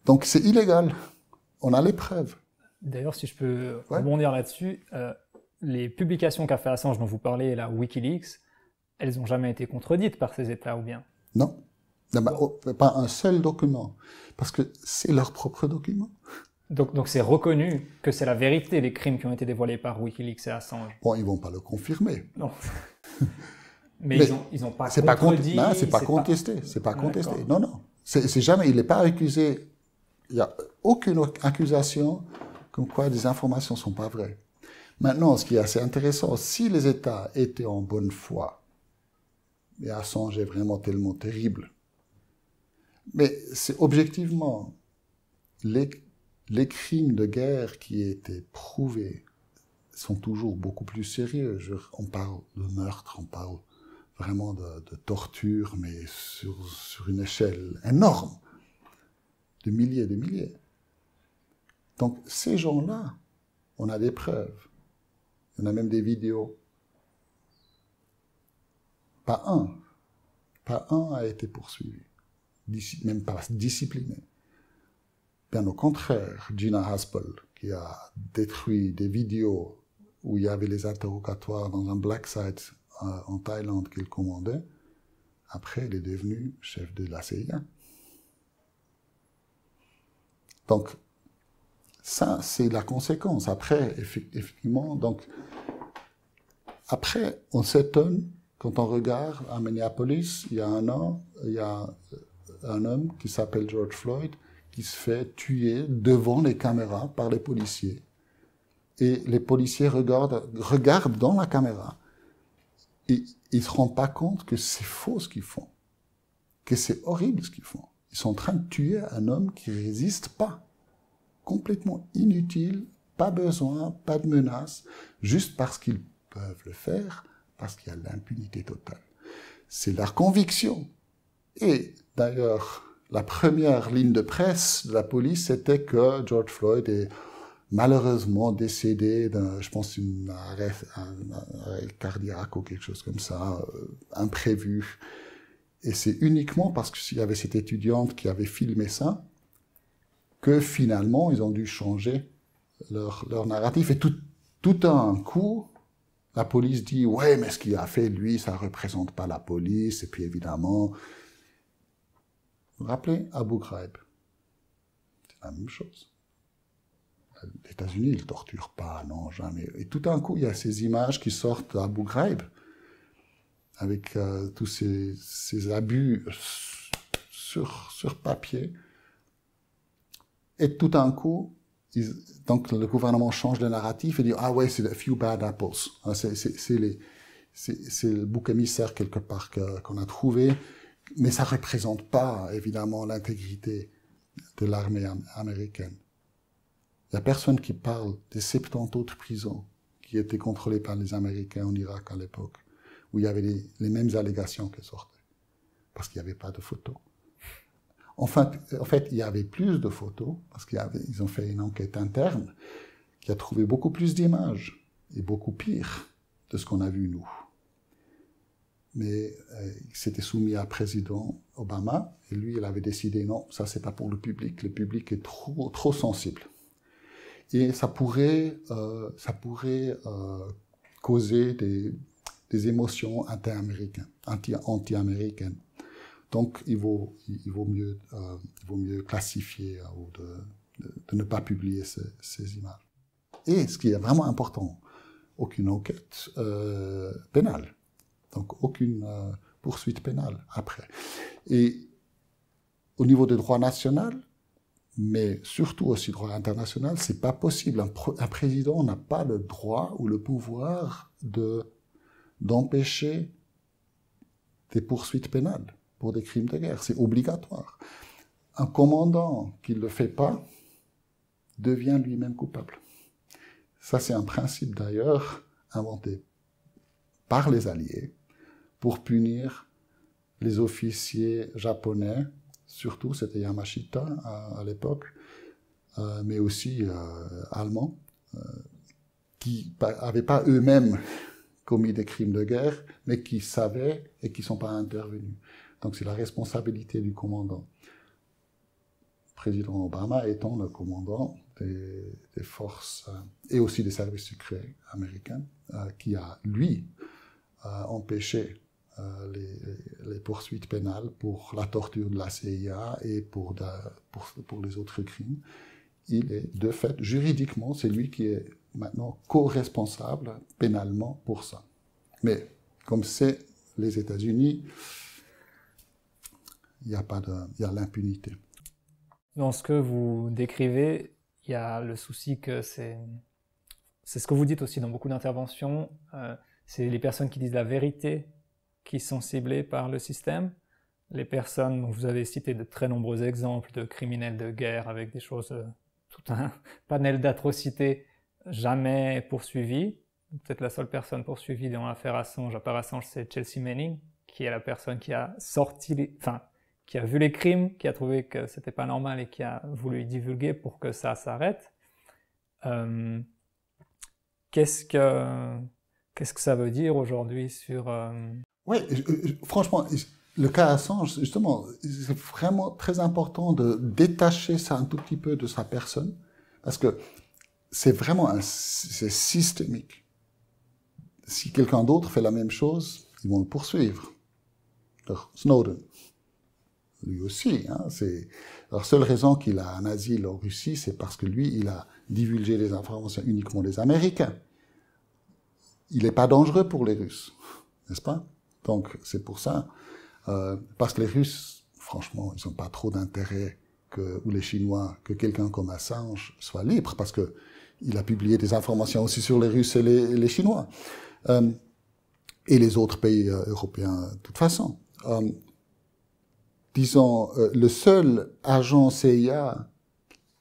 Donc c'est illégal. On a les preuves. D'ailleurs, si je peux rebondir là-dessus, euh, les publications qu'a fait Assange dont vous parlez, la Wikileaks, elles n'ont jamais été contredites par ces États ou bien Non. Bah, oh, pas un seul document. Parce que c'est leur propre document. Donc, donc c'est reconnu que c'est la vérité, les crimes qui ont été dévoilés par Wikileaks et Assange. Bon, ils vont pas le confirmer. Non. [laughs] Mais, ils n'ont pas c'est pas, contredit, non, c'est pas contesté, c'est pas ah, contesté. Non, non. C'est jamais, il n'est pas accusé. Il n'y a aucune accusation comme quoi des informations ne sont pas vraies. Maintenant, ce qui est assez intéressant, si les États étaient en bonne foi, et Assange est vraiment tellement terrible, mais c'est objectivement les, crimes de guerre qui étaient prouvés sont toujours beaucoup plus sérieux. on parle de meurtre, on parle vraiment de, torture, mais sur, sur, une échelle énorme, de milliers et de milliers. Donc ces gens-là, on a des preuves. Il y en a même des vidéos. Pas un. Pas un a été poursuivi. Même pas discipliné. Bien au contraire, Gina Haspel, qui a détruit des vidéos où il y avait les interrogatoires dans un black site euh, en Thaïlande qu'il commandait, après, elle est devenue chef de la CIA. Donc, ça, c'est la conséquence. Après, effectivement, donc, après, on s'étonne quand on regarde à Minneapolis, il y a un il y a euh, un homme qui s'appelle George Floyd qui se fait tuer devant les caméras par les policiers. Et les policiers regardent, regardent dans la caméra. Et ils ne se rendent pas compte que c'est faux ce qu'ils font, que c'est horrible ce qu'ils font. Ils sont en train de tuer un homme qui ne résiste pas complètement inutile, pas besoin, pas de menace, juste parce qu'ils peuvent le faire, parce qu'il y a l'impunité totale. C'est leur conviction. Et d'ailleurs, la première ligne de presse de la police, c'était que George Floyd est malheureusement décédé d'un, je pense, arrêt, cardiaque ou quelque chose comme ça, euh, imprévu. Et c'est uniquement parce qu'il y avait cette étudiante qui avait filmé ça que finalement, ils ont dû changer leur, leur narratif. Et tout, tout un coup, la police dit ouais mais ce qu'il a fait lui ça représente pas la police et puis évidemment vous vous rappelez Abu Ghraib c'est la même chose les États-Unis ils torturent pas non jamais et tout d'un coup il y a ces images qui sortent d'Abu Ghraib avec euh, tous ces, ces abus sur, sur papier et tout d'un coup, donc le gouvernement change le narratif et dit ah ouais c'est a few bad apples, ah, c'est les c'est le bouc émissaire quelque part qu'on a trouvé, mais ça représente pas évidemment l'intégrité de l'armée américaine. Il n'y a personne qui parle des 70 autres prisons qui étaient contrôlées par les Américains en Irak à l'époque, où il y avait les, les mêmes allégations qui sortaient, parce qu'il n'y avait pas de photos. En fait, en fait, il y avait plus de photos, parce qu'ils ont fait une enquête interne qui a trouvé beaucoup plus d'images, et beaucoup pire de ce qu'on a vu nous. Mais euh, il c'était soumis à président Obama, et lui, il avait décidé, non, ça c'est pas pour le public, le public est trop, trop sensible. Et ça pourrait, euh, ça pourrait euh, causer des, des émotions anti-américaines. Anti donc, il vaut, il mieux, euh, vaut mieux classifier euh, ou de, ne pas publier ces, images. Et ce qui est vraiment important, aucune enquête euh, pénale. Donc, aucune poursuite pénale après. Et au niveau du droit national, mais surtout aussi droit international, c'est pas possible. Un, un président n'a pas le droit ou le pouvoir de d'empêcher des poursuites pénales pour des crimes de guerre. C'est obligatoire. Un commandant qui ne le fait pas devient lui-même coupable. Ça, c'est un principe d'ailleurs inventé par les Alliés pour punir les officiers japonais, surtout c'était Yamashita à, l'époque, euh, mais aussi euh, allemands, euh, qui n'avaient pas eux-mêmes commis des crimes de guerre, mais qui savaient et qui ne sont pas intervenus. Donc c'est la responsabilité du commandant. président Obama étant le commandant des, forces euh, et aussi des services secrets américains, euh, qui a, lui, euh, empêché les, poursuites pénales pour la torture de la CIA et pour, pour, pour les autres crimes. Il est, de fait, juridiquement, c'est lui qui est maintenant co-responsable pénalement pour ça. Mais comme c'est les États-Unis, il n'y a pas de, il y a l'impunité. Dans ce que vous décrivez, il y a le souci que c'est, c'est ce que vous dites aussi dans beaucoup d'interventions, euh, c'est les personnes qui disent la vérité qui sont ciblées par le système, les personnes dont vous avez cité de très nombreux exemples de criminels de guerre avec des choses, euh, tout un [laughs] panel d'atrocités jamais poursuivies. Peut-être la seule personne poursuivie dans l'affaire Assange, à part Assange, c'est Chelsea Manning, qui est la personne qui a sorti, les... enfin, qui a vu les crimes, qui a trouvé que c'était pas normal et qui a voulu divulguer pour que ça s'arrête. Euh, qu'est-ce que qu'est-ce que ça veut dire aujourd'hui sur euh, Oui, franchement, le cas Assange, justement, c'est vraiment très important de détacher ça un tout petit peu de sa personne, parce que c'est vraiment c'est systémique. Si quelqu'un d'autre fait la même chose, ils vont le poursuivre. Snowden, lui aussi. Hein. c'est la seule raison qu'il a un asile en Russie, c'est parce que lui, il a divulgué des informations uniquement des Américains. Il n'est pas dangereux pour les Russes, n'est-ce pas Donc c'est pour ça, euh, parce que les Russes, franchement, ils n'ont pas trop d'intérêt que ou les Chinois que quelqu'un comme Assange soit libre, parce que il a publié des informations aussi sur les Russes et les, Chinois. Euh, et les autres pays euh, européens, de toute façon disons, euh, le seul agent CIA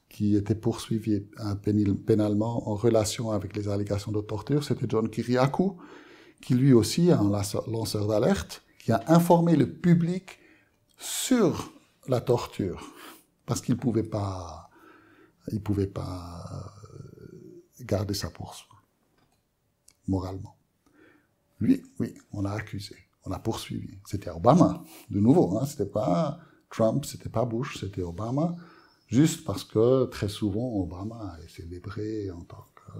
qui était poursuivi hein, pénalement en relation avec les allégations de torture, c'était John Kiriakou, qui lui aussi est un lanceur d'alerte, qui a informé le public sur la torture, parce qu'il ne pouvait pas, il pouvait pas euh, garder sa poursuite, moralement. Lui, oui, on l'a accusé on a poursuivi. C'était Obama, de nouveau. Hein, c'était pas Trump, c'était pas Bush, c'était Obama, juste parce que très souvent Obama est célébré en tant que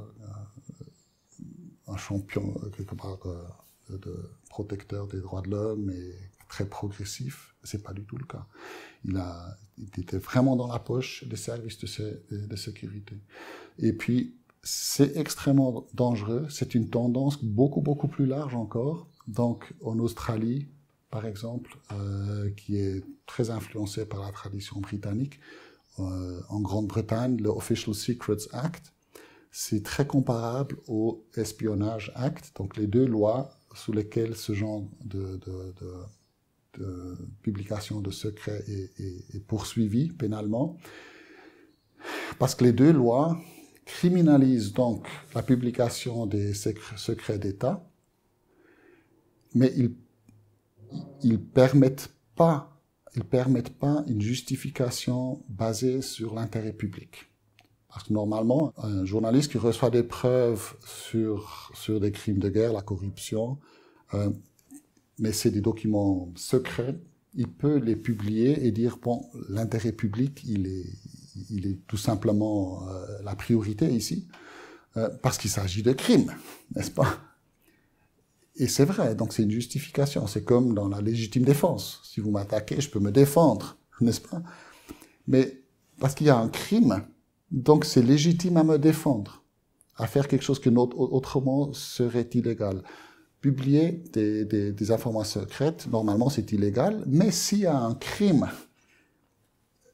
euh, champion euh, quelque part de, de, protecteur des droits de l'homme et très progressif. C'est pas du tout le cas. Il a, il était vraiment dans la poche des services de sécurité. Et puis c'est extrêmement dangereux. C'est une tendance beaucoup beaucoup plus large encore donc en Australie, par exemple, euh, qui est très influencée par la tradition britannique, euh, en Grande-Bretagne, le Official Secrets Act, c'est très comparable au Espionnage Act, donc les deux lois sous lesquelles ce genre de, de, de, publication de secrets est, est, est poursuivi pénalement. Parce que les deux lois criminalisent donc la publication des secrets d'État, mais ils ils permettent pas ils permettent pas une justification basée sur l'intérêt public. Parce que normalement, un journaliste qui reçoit des preuves sur, sur des crimes de guerre, la corruption, euh, mais c'est des documents secrets, il peut les publier et dire, bon, l'intérêt public, il est, il est tout simplement euh, la priorité ici, euh, parce qu'il s'agit de crimes, n'est-ce pas et c'est vrai, donc c'est une justification. C'est comme dans la légitime défense. Si vous m'attaquez, je peux me défendre, [laughs] n'est-ce pas Mais parce qu'il y a un crime, donc c'est légitime à me défendre, à faire quelque chose que autrement serait illégal. Publier des, des informations secrètes, normalement c'est illégal, mais s'il y a un crime,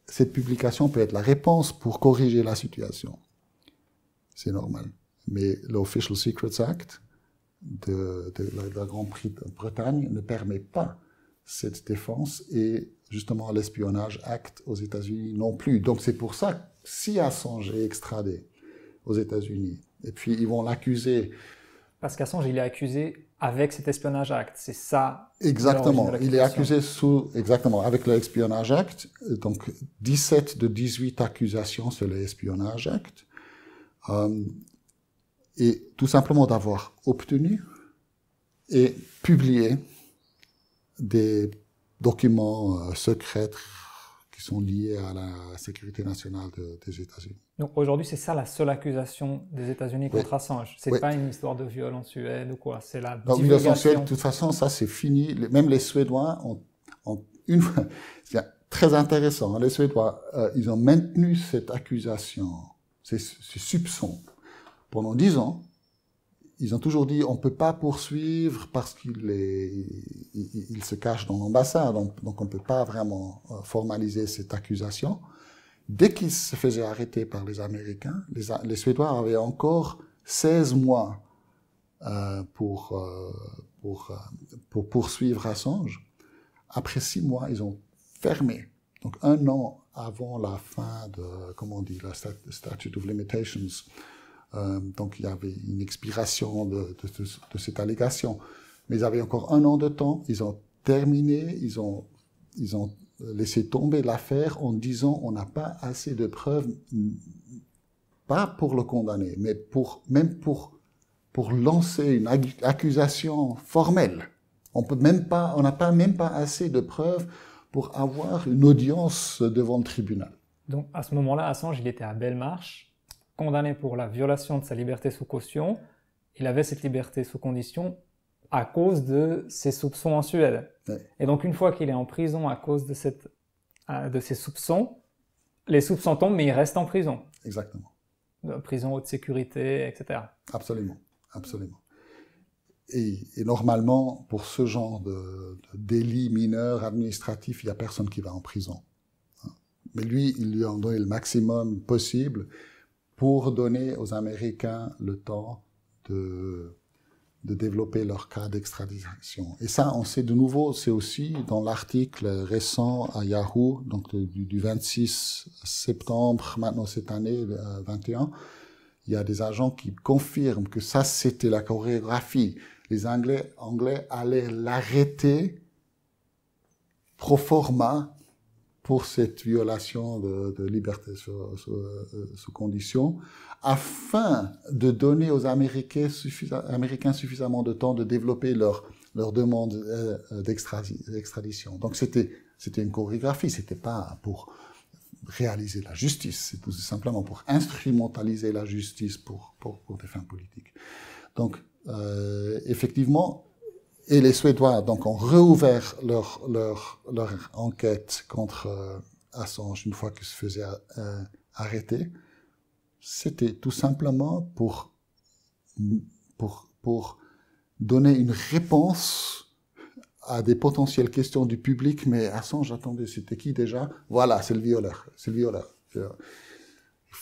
cette publication peut être la réponse pour corriger la situation. C'est normal. Mais l'Official Secrets Act, de, la, Prix Grande-Bretagne ne permet pas cette défense et justement l'espionnage acte aux États-Unis non plus. Donc c'est pour ça que si Assange est extradé aux États-Unis, et puis ils vont l'accuser. Parce qu'Assange, il est accusé avec cet espionnage acte, c'est ça. Exactement, il est accusé sous, exactement, avec l'espionnage acte. Donc 17 de 18 accusations sur l'espionnage acte. Euh, et tout simplement d'avoir obtenu et publié des documents euh, secrets qui sont liés à la sécurité nationale des États-Unis. Donc aujourd'hui, c'est ça la seule accusation des États-Unis contre Assange. C'est n'est pas une histoire de viol en Suède ou quoi. C'est la Donc, divulgation. de toute façon, ça c'est fini. Même les Suédois ont, une fois. [laughs] C'est très intéressant. Hein. Les Suédois, euh, ils ont maintenu cette accusation, ces soupçons pendant dix ans, ils ont toujours dit on ne peut pas poursuivre parce qu'il se cache dans l'ambassade, donc, on ne peut pas vraiment euh, formaliser cette accusation. Dès qu'il se faisait arrêter par les Américains, les, Suédois avaient encore 16 mois euh, pour, euh, pour, pour poursuivre Assange. Après six mois, ils ont fermé. Donc un an avant la fin de, comment on dit, la statute of limitations, euh, donc il y avait une expiration de, cette allégation. Mais ils avait encore un an de temps, ils ont terminé, ils ont, laissé tomber l'affaire en disant on n'a pas assez de preuves, pas pour le condamner, mais pour, même pour, pour lancer une accusation formelle. On peut même pas, n'a pas même pas assez de preuves pour avoir une audience devant le tribunal. Donc à ce moment-là, Assange, il était à belle marche condamné pour la violation de sa liberté sous caution, il avait cette liberté sous condition à cause de ses soupçons en Suède. Et donc une fois qu'il est en prison à cause de, cette, de ses soupçons, les soupçons tombent, mais il reste en prison. Exactement. Euh, prison haute sécurité, etc. Absolument, absolument. Et, normalement, pour ce genre de, délit mineur administratif, il n'y a personne qui va en prison. Hein. Mais lui, il lui ont donné le maximum possible pour donner aux Américains le temps de, de développer leur cas d'extradition. Et ça, on sait de nouveau, c'est aussi dans l'article récent à Yahoo, donc du, 26 septembre, maintenant cette année, 21, euh, il y a des agents qui confirment que ça, c'était la chorégraphie. Les Anglais, Anglais allaient l'arrêter pro forma pour cette violation de, liberté euh, sous, condition, afin de donner aux Américains, Américains suffisamment de temps de développer leur, leur demande euh, d'extradition. Donc c'était c'était une chorégraphie, c'était pas pour réaliser la justice, c'est tout simplement pour instrumentaliser la justice pour, pour, des fins politiques. Donc, euh, effectivement, et les Suédois donc ont réouvert leur, leur, leur enquête contre euh, Assange une fois qu'il se faisait euh, arrêter. C'était tout simplement pour, pour, pour donner une réponse à des potentielles questions du public. Mais Assange, attendez, c'était qui déjà Voilà, c'est le violeur. C'est le violeur.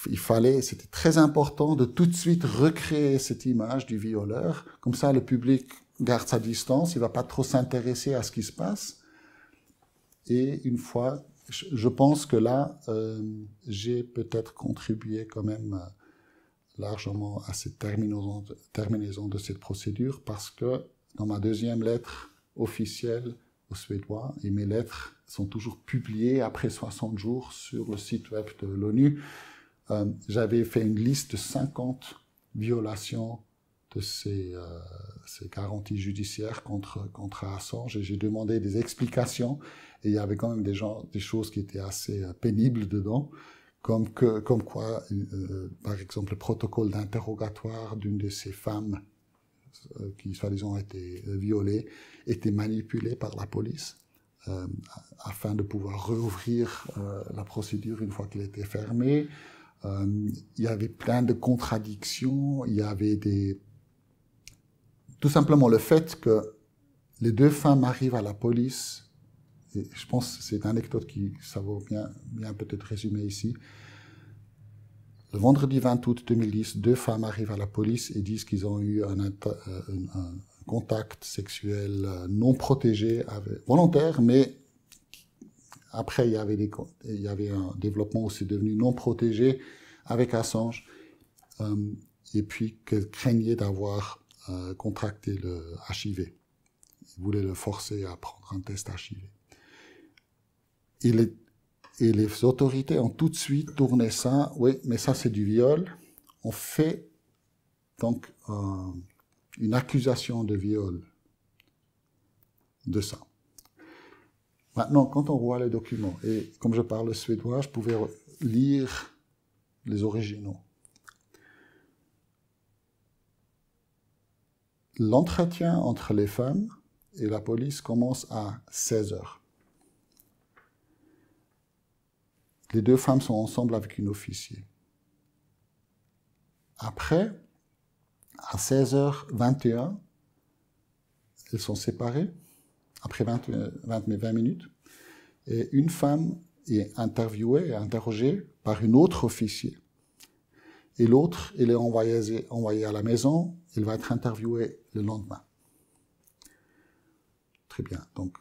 Il fallait, c'était très important de tout de suite recréer cette image du violeur. Comme ça, le public garde sa distance, il va pas trop s'intéresser à ce qui se passe. Et une fois, je pense que là, euh, j'ai peut-être contribué quand même euh, largement à cette terminaison de, cette procédure parce que dans ma deuxième lettre officielle aux Suédois, et mes lettres sont toujours publiées après 60 jours sur le site web de l'ONU, euh, j'avais fait une liste de 50 violations de ces, euh, ces, garanties judiciaires contre, contre Assange et j'ai demandé des explications et il y avait quand même des, gens, des choses qui étaient assez euh, pénibles dedans, comme, que, comme quoi, euh, par exemple, le protocole d'interrogatoire d'une de ces femmes euh, qui, soi-disant, a été violée, était manipulé par la police afin de pouvoir rouvrir la procédure une fois qu'elle était fermée. Euh, il y avait plein de contradictions, il y avait des tout simplement le fait que les deux femmes arrivent à la police, et je pense que c'est une anecdote qui, ça vaut bien, bien peut-être résumer ici. Le vendredi 20 août 2010, deux femmes arrivent à la police et disent qu'ils ont eu un, euh, un, contact sexuel euh, non protégé, avec, volontaire, mais après, il y avait, des, il y avait un développement où c'est devenu non protégé avec Assange, euh, et puis qu'elles craignaient d'avoir euh, contracter le HIV. Il voulait le forcer à prendre un test HIV. et les autorités ont tout de suite tourné ça. Oui, mais ça, c'est du viol. On fait donc euh, une accusation de viol de ça. Maintenant, quand on voit les documents, et comme je parle suédois, je pouvais lire les originaux. l'entretien entre les femmes et la police commence à 16 heures. Les deux femmes sont ensemble avec une officier. Après, à 16h21, elles sont séparées, après 20, minutes, et une femme est interviewée et interrogée par une autre officier. Et l'autre, elle est envoyée à la maison il va être interviewé le lendemain. Très bien. Donc,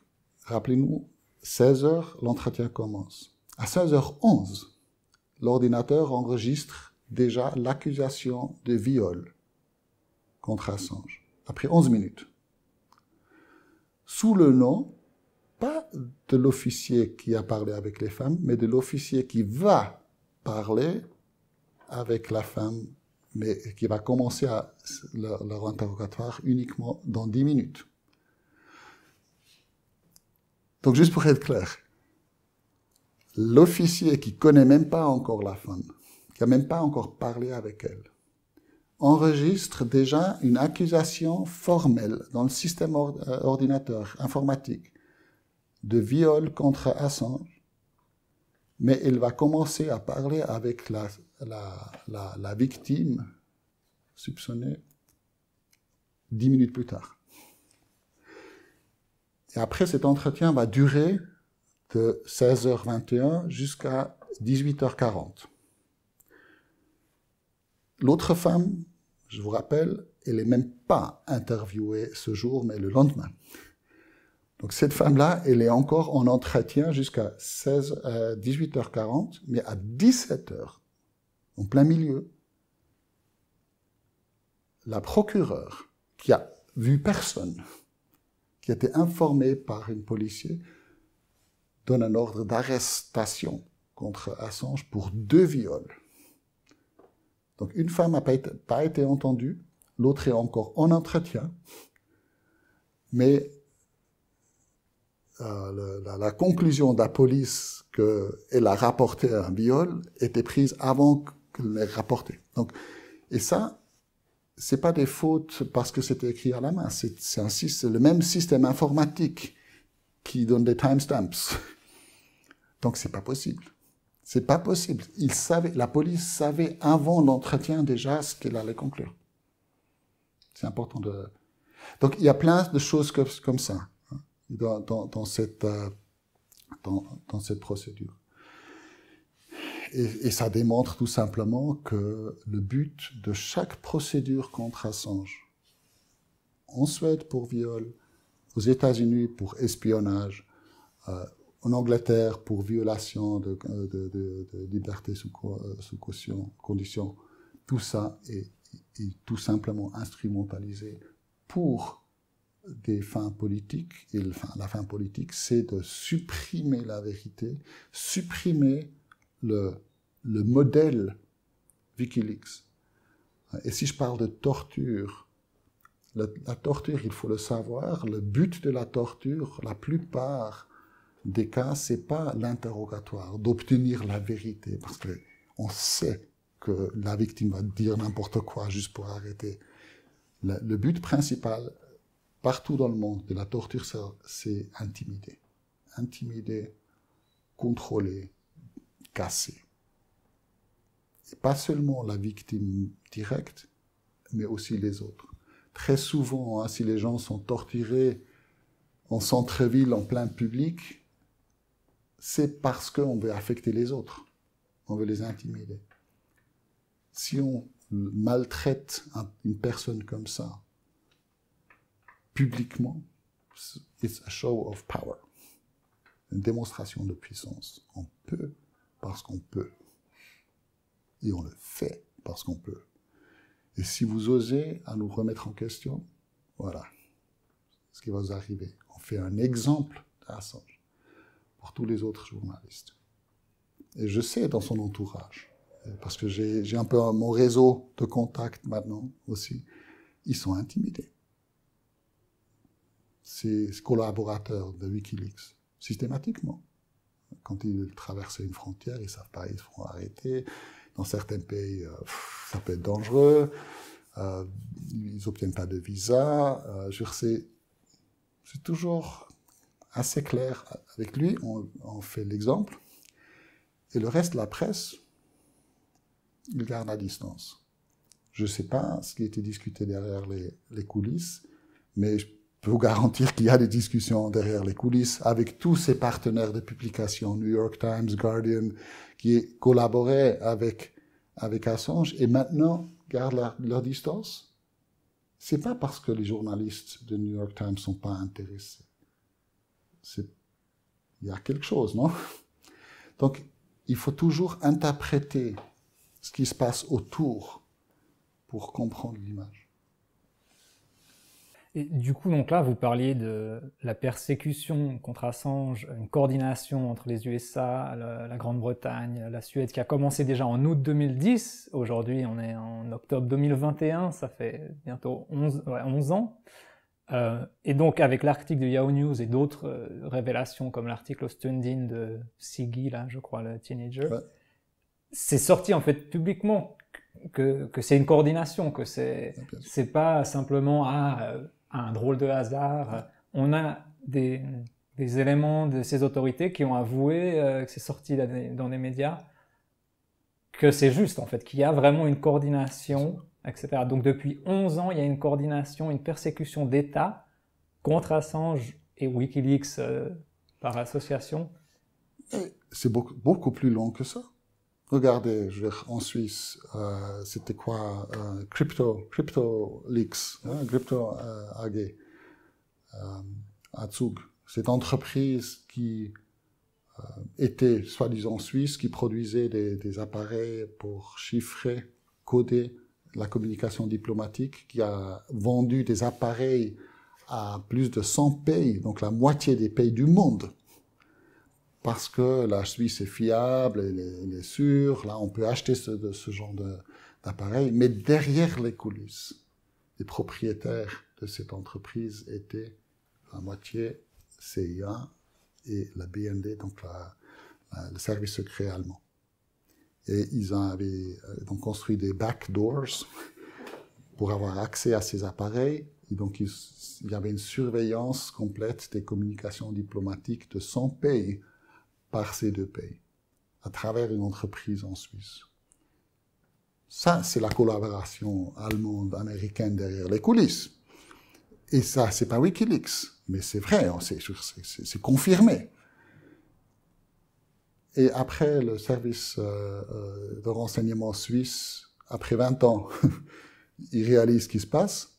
rappelez-nous, 16h, l'entretien commence. À 16h11, l'ordinateur enregistre déjà l'accusation de viol contre Assange, après 11 minutes. Sous le nom, pas de l'officier qui a parlé avec les femmes, mais de l'officier qui va parler avec la femme mais qui va commencer à leur, interrogatoire uniquement dans 10 minutes. Donc juste pour être clair, l'officier qui connaît même pas encore la femme, qui a même pas encore parlé avec elle, enregistre déjà une accusation formelle dans le système euh, ordinateur informatique de viol contre Assange, mais il va commencer à parler avec la la, la, victime soupçonnée dix minutes plus tard. Et après, cet entretien va durer de 16h21 jusqu'à 18h40. L'autre femme, je vous rappelle, elle n'est même pas interviewée ce jour, mais le lendemain. Donc cette femme-là, elle est encore en entretien jusqu'à 18h40, euh, mais à 17h, en plein milieu, la procureure qui a vu personne, qui a été informée par une policier, donne un ordre d'arrestation contre Assange pour deux viols. Donc une femme n'a pas, été, entendue, l'autre est encore en entretien, mais euh, la, conclusion de la police qu'elle a rapporté un viol était prise avant que les rapporter. Donc, et ça, c'est pas des fautes parce que c'était écrit à la main. C'est le même système informatique qui donne des timestamps. [laughs] Donc c'est pas possible. C'est pas possible. Il savait, la police savait avant l'entretien déjà ce qu'elle allait conclure. C'est important de. Donc il y a plein de choses comme, ça hein, dans, cette, euh, dans cette procédure et, ça démontre tout simplement que le but de chaque procédure contre Assange, en Suède pour viol, aux États-Unis pour espionnage, euh, en Angleterre pour violation de, liberté sous, euh, sous caution, condition, tout ça est, tout simplement instrumentalisé pour des fins politiques. Et la fin politique, c'est de supprimer la vérité, supprimer le, le modèle Wikileaks. Et si je parle de torture, la, torture, il faut le savoir, le but de la torture, la plupart des cas, c'est pas l'interrogatoire, d'obtenir la vérité, parce que on sait que la victime va dire n'importe quoi juste pour arrêter. Le, le, but principal, partout dans le monde, de la torture, c'est intimider. Intimider, contrôler, cassée. pas seulement la victime directe, mais aussi les autres. Très souvent, hein, si les gens sont torturés en centre-ville, en plein public, c'est parce qu'on veut affecter les autres, on veut les intimider. Si on maltraite une personne comme ça publiquement, it's a show of power, une démonstration de puissance. On peut parce qu'on peut. Et on le fait parce qu'on peut. Et si vous osez à nous remettre en question, voilà ce qui va vous arriver. On fait un exemple d'Assange pour tous les autres journalistes. Et je sais dans son entourage, parce que j'ai un peu mon réseau de contacts maintenant aussi, ils sont intimidés. Ces collaborateurs de Wikileaks, systématiquement. Quand ils traversent une frontière, ils savent pas, ils font arrêtés. Dans certains pays, euh, ça peut être dangereux. Euh, ils n'obtiennent pas de visa. Euh, je sais, c'est toujours assez clair avec lui. On, fait l'exemple. Et le reste, la presse, il garde à distance. Je ne sais pas ce qui était discuté derrière les, coulisses, mais je peux vous garantir qu'il y a des discussions derrière les coulisses avec tous ces partenaires de publication, New York Times, Guardian, qui collaboraient avec, avec Assange et maintenant gardent leur distance. C'est pas parce que les journalistes de New York Times sont pas intéressés. C'est, il y a quelque chose, non? Donc, il faut toujours interpréter ce qui se passe autour pour comprendre l'image. Et du coup, donc là, vous parliez de la persécution contre Assange, une coordination entre les USA, la, Grande-Bretagne, la Suède, qui a commencé déjà en août 2010. Aujourd'hui, on est en octobre 2021, ça fait bientôt 11, 11 ans. Euh, et donc, avec l'article de Yahoo News et d'autres euh, révélations, comme l'article au stand-in de Siggy, là, je crois, le teenager, c'est sorti en fait publiquement que, c'est une coordination, que c'est, c'est pas simplement ah, euh, un drôle de hasard. On a des, éléments de ces autorités qui ont avoué euh, que c'est sorti dans les médias, que c'est juste en fait, qu'il y a vraiment une coordination, etc. Donc depuis 11 ans, il y a une coordination, une persécution d'État contre Assange et Wikileaks euh, par association. C'est beaucoup plus long que ça regardez, je en Suisse, euh, c'était quoi euh, Crypto, Crypto hein, Crypto AG, euh, euh Cette entreprise qui était soi-disant suisse, qui produisait des, des, appareils pour chiffrer, coder la communication diplomatique, qui a vendu des appareils à plus de 100 pays, donc la moitié des pays du monde parce que la Suisse est fiable, elle est, elle est, sûre, là on peut acheter ce, ce genre d'appareil, mais derrière les coulisses, les propriétaires de cette entreprise étaient à moitié CIA et la BND, donc le service secret allemand. Et ils avaient euh, donc construit des backdoors pour avoir accès à ces appareils. Et donc il y avait une surveillance complète des communications diplomatiques de 100 pays par ces deux pays, à travers une entreprise en Suisse. Ça, c'est la collaboration allemande, américaine derrière les coulisses. Et ça, c'est pas Wikileaks, mais c'est vrai, hein, c'est confirmé. Et après, le service euh, euh, de renseignement suisse, après 20 ans, [laughs] ils réalisent ce qui se passe.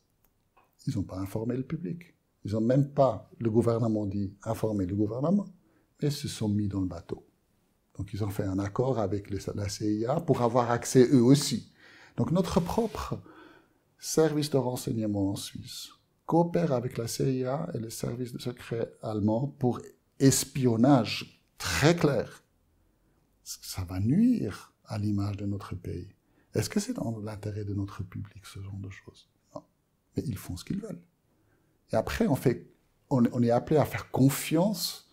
Ils n'ont pas informé le public. Ils n'ont même pas, le gouvernement dit, informé le gouvernement et se sont mis dans le bateau. Donc ils ont fait un accord avec la CIA pour avoir accès eux aussi. Donc notre propre service de renseignement en Suisse coopère avec la CIA et les services de secret allemand pour espionnage très clair. Ça va nuire à l'image de notre pays. Est-ce que c'est dans l'intérêt de notre public ce genre de choses Non. Mais ils font ce qu'ils veulent. Et après, on, fait, on, on est appelé à faire confiance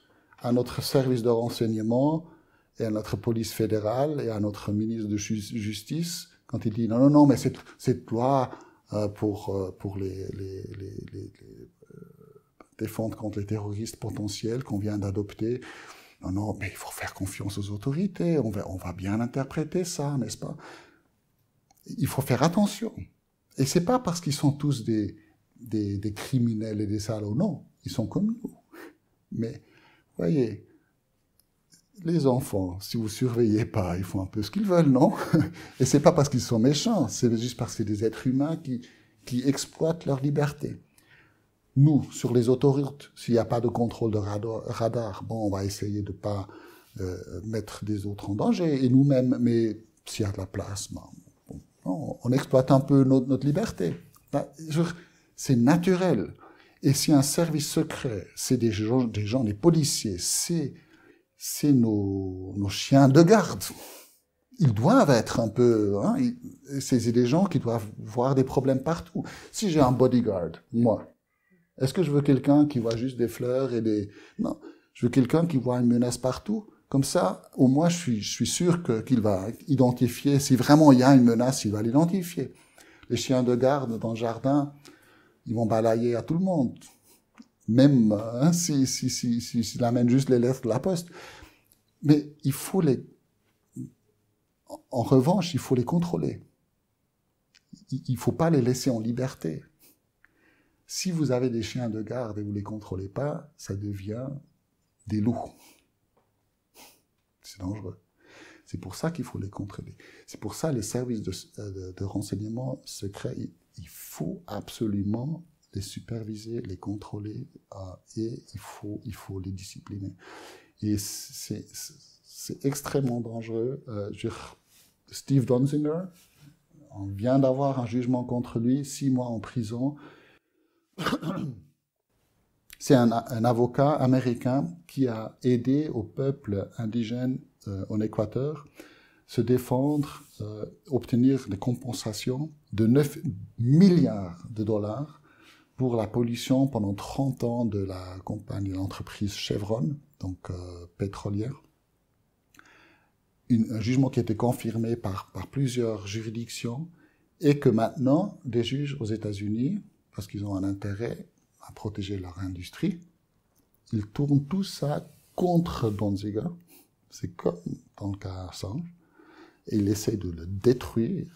à notre service de renseignement et à notre police fédérale et à notre ministre de justice quand il dit non, non, non, mais cette, cette loi euh, pour, euh, pour les, les, les, les euh, défendre contre les terroristes potentiels qu'on vient d'adopter. Non, non, mais il faut faire confiance aux autorités, on va, on va bien interpréter ça, n'est-ce pas Il faut faire attention. Et c'est pas parce qu'ils sont tous des, des, des, criminels et des salauds, non, ils sont comme nous. Mais Voyez, les enfants, si vous surveillez pas, ils font un peu ce qu'ils veulent, non [laughs] Et c'est pas parce qu'ils sont méchants, c'est juste parce que c'est des êtres humains qui, exploitent leur liberté. Nous, sur les autoroutes, s'il n'y a pas de contrôle de radar, bon, on va essayer de ne pas euh, mettre des autres en danger, et nous-mêmes, mais s'il y a de la place, ben, on, exploite un peu notre, liberté. Ben, c'est naturel. Et si un service secret, c'est des gens, des policiers, c'est c'est nos, chiens de garde. Ils doivent être un peu... Hein, c'est des gens qui doivent voir des problèmes partout. Si j'ai un bodyguard, moi, est-ce que je veux quelqu'un qui voit juste des fleurs et des... Non, je veux quelqu'un qui voit une menace partout. Comme ça, au moins, je suis, sûr qu'il va identifier. Si vraiment il y a une menace, il va l'identifier. Les chiens de garde dans le jardin, ils vont balayer à tout le monde. Même hein, s'ils si, si, si, amènent juste les lettres de la poste. Mais il faut les... En revanche, il faut les contrôler. Il ne faut pas les laisser en liberté. Si vous avez des chiens de garde et vous ne les contrôlez pas, ça devient des loups. C'est dangereux. C'est pour ça qu'il faut les contrôler. C'est pour ça les services de, de, de renseignement secrets il faut absolument les superviser, les contrôler euh, et il faut, il faut les discipliner. Et c'est extrêmement dangereux. Euh, Steve Donzinger, on vient d'avoir un jugement contre lui, six mois en prison. [coughs] C'est un, un, avocat américain qui a aidé au peuple indigène euh, en Équateur se défendre, euh, obtenir des compensations de 9 milliards de dollars pour la pollution pendant 30 ans de la compagnie, l'entreprise Chevron, donc euh, pétrolière. un jugement qui a été confirmé par, par plusieurs juridictions et que maintenant, des juges aux États-Unis, parce qu'ils ont un intérêt à protéger leur industrie, ils tournent tout ça contre Donziger. C'est comme dans le cas Assange et il essaie de le détruire.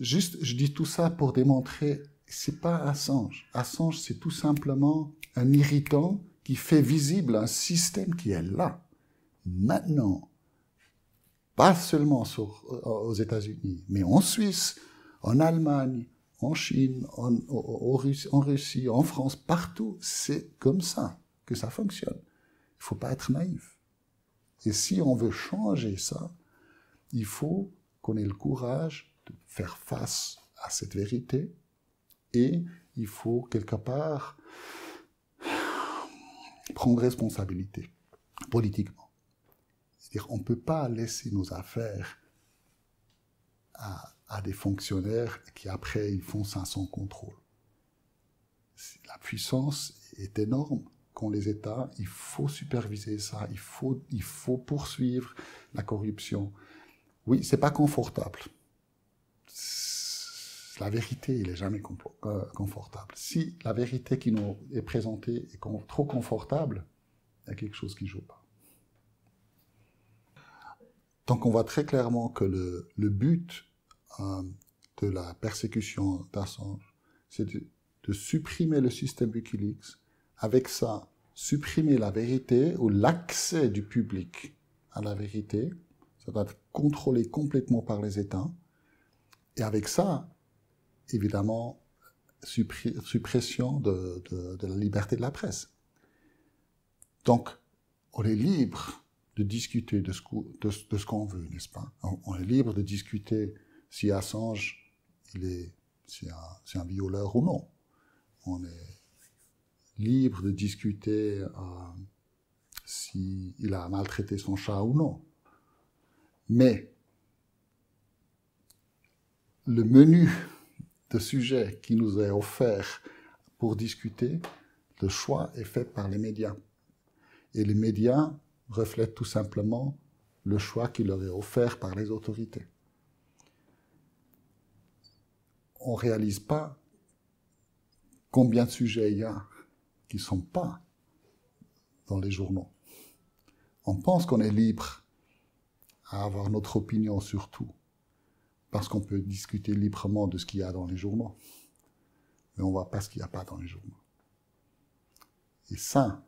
juste, je dis tout ça pour démontrer, c'est pas Assange. Assange, c'est tout simplement un irritant qui fait visible un système qui est là, maintenant, pas seulement aux États-Unis, mais en Suisse, en Allemagne, en Chine, en, en Russie, en France, partout, c'est comme ça que ça fonctionne. Il faut pas être naïf. Et si on veut changer ça, il faut qu'on ait le courage de faire face à cette vérité et il faut quelque part prendre responsabilité politiquement. C'est-à-dire on ne peut pas laisser nos affaires à, des fonctionnaires qui après ils font ça sans contrôle. La puissance est énorme les États. Il faut superviser ça. Il faut, il faut poursuivre la corruption. Oui, c'est pas confortable. La vérité, elle n'est jamais euh, confortable. Si la vérité qui nous est présentée est trop confortable, il y a quelque chose qui ne joue pas. Donc on voit très clairement que le, le but euh, de la persécution d'Assange, c'est de, supprimer le système Wikileaks, avec ça supprimer la vérité ou l'accès du public à la vérité. Ça doit être contrôlé complètement par les États. Et avec ça, évidemment, suppression de, la liberté de la presse. Donc, on est libre de discuter de ce, qu'on veut, n'est-ce pas on, est libre de discuter si Assange, il est, c'est un, violeur ou non libre de discuter s'il euh, si a maltraité son chat ou non. Mais le menu de sujets qui nous est offert pour discuter, le choix est fait par les médias. Et les médias reflètent tout simplement le choix qui leur est offert par les autorités. On ne réalise pas combien de sujets il y a qui ne sont pas dans les journaux. On pense qu'on est libre à avoir notre opinion sur tout, parce qu'on peut discuter librement de ce qu'il y a dans les journaux, mais on ne voit pas ce qu'il n'y a pas dans les journaux. Et ça,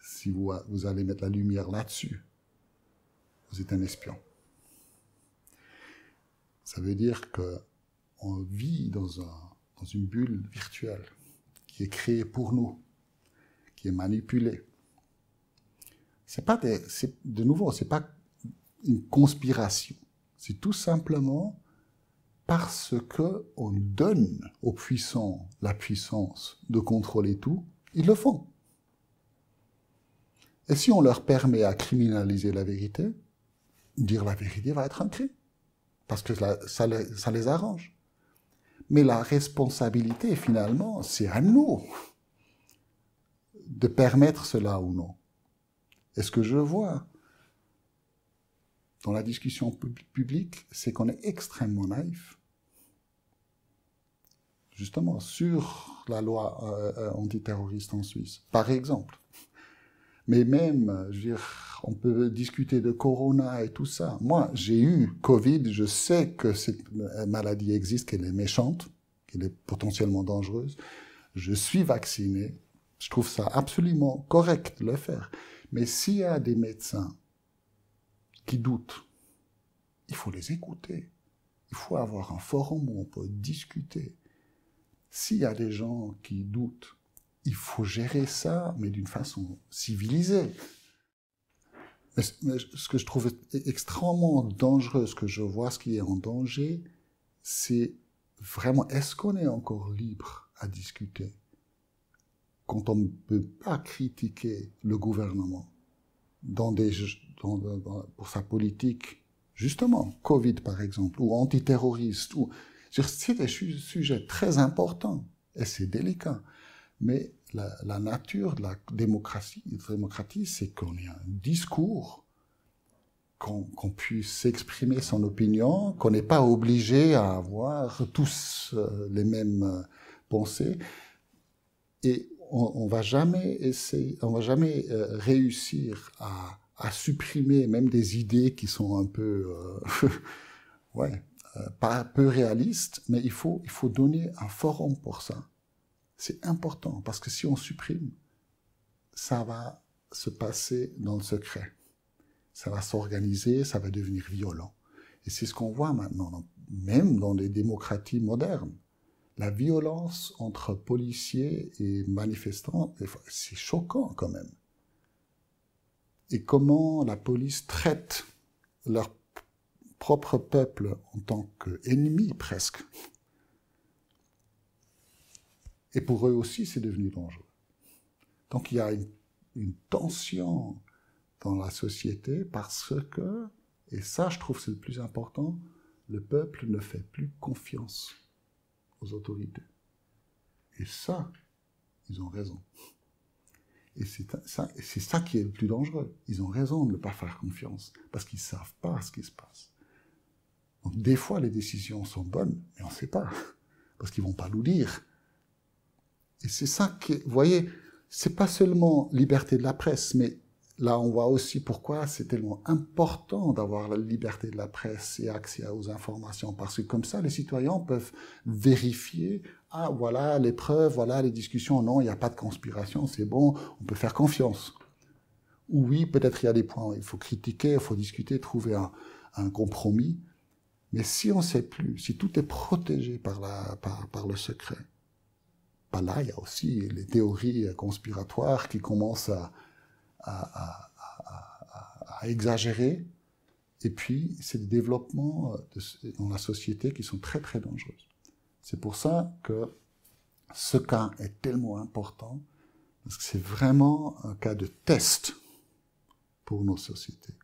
si vous, allez mettre la lumière là-dessus, vous êtes un espion. Ça veut dire que on vit dans, un, dans une bulle virtuelle qui est créé pour nous, qui est manipulé. C'est pas de nouveau, c'est pas une conspiration. C'est tout simplement parce que on donne aux puissants la puissance de contrôler tout, ils le font. Et si on leur permet à criminaliser la vérité, dire la vérité va être un crime, parce que ça les arrange. Mais la responsabilité, finalement, c'est à nous de permettre cela ou non. Est-ce que je vois dans la discussion publique, c'est qu'on est extrêmement naïf, justement, sur la loi euh, euh, antiterroriste en Suisse, par exemple. Mais même, euh, je veux dire, on peut discuter de corona et tout ça. Moi, j'ai eu Covid, je sais que cette maladie existe, qu'elle est méchante, qu'elle est potentiellement dangereuse. Je suis vacciné. Je trouve ça absolument correct de le faire. Mais s'il y a des médecins qui doutent, il faut les écouter. Il faut avoir un forum où on peut discuter. S'il y a des gens qui doutent, il faut gérer ça, mais d'une façon civilisée. Mais ce que je trouve extrêmement dangereux, ce que je vois, ce qui est en danger, c'est vraiment, est-ce qu'on est encore libre à discuter quand on ne peut pas critiquer le gouvernement dans des, pour sa politique, justement, Covid par exemple, ou antiterroriste, ou, c'est des sujets très importants et c'est délicat. Mais la, nature de la démocratie, démocratie c'est qu'on ait un discours, qu'on puisse exprimer son opinion, qu'on n'est pas obligé à avoir tous euh, les mêmes euh, pensées. Et on, ne va jamais essayer, on va jamais euh, réussir à, supprimer même des idées qui sont un peu, [laughs] ouais, peu réalistes, mais il faut, il faut donner un forum pour ça. C'est important parce que si on supprime, ça va se passer dans le secret. Ça va s'organiser, ça va devenir violent. Et c'est ce qu'on voit maintenant, même dans les démocraties modernes. La violence entre policiers et manifestants, c'est choquant quand même. Et comment la police traite leur propre peuple en tant qu'ennemi presque, et pour eux aussi, c'est devenu dangereux. Donc il y a une, tension dans la société parce que, et ça je trouve c'est le plus important, le peuple ne fait plus confiance aux autorités. Et ça, ils ont raison. Et c'est ça, ça, qui est le plus dangereux. Ils ont raison de ne pas faire confiance parce qu'ils ne savent pas ce qui se passe. Donc des fois, les décisions sont bonnes, mais on ne sait pas parce qu'ils ne vont pas nous dire et c'est ça qui, vous voyez, c'est pas seulement liberté de la presse, mais là on voit aussi pourquoi c'est tellement important d'avoir la liberté de la presse et accès aux informations, parce que comme ça les citoyens peuvent vérifier, ah voilà les preuves, voilà les discussions, non, il n'y a pas de conspiration, c'est bon, on peut faire confiance. oui, peut-être il y a des points, il faut critiquer, il faut discuter, trouver un, compromis, mais si on ne sait plus, si tout est protégé par, la, par le secret, là, il y a aussi les théories conspiratoires qui commencent à, exagérer. Et puis, c'est des développements de, dans la société qui sont très, très dangereux. C'est pour ça que ce cas est tellement important, parce que c'est vraiment un cas de test pour nos sociétés.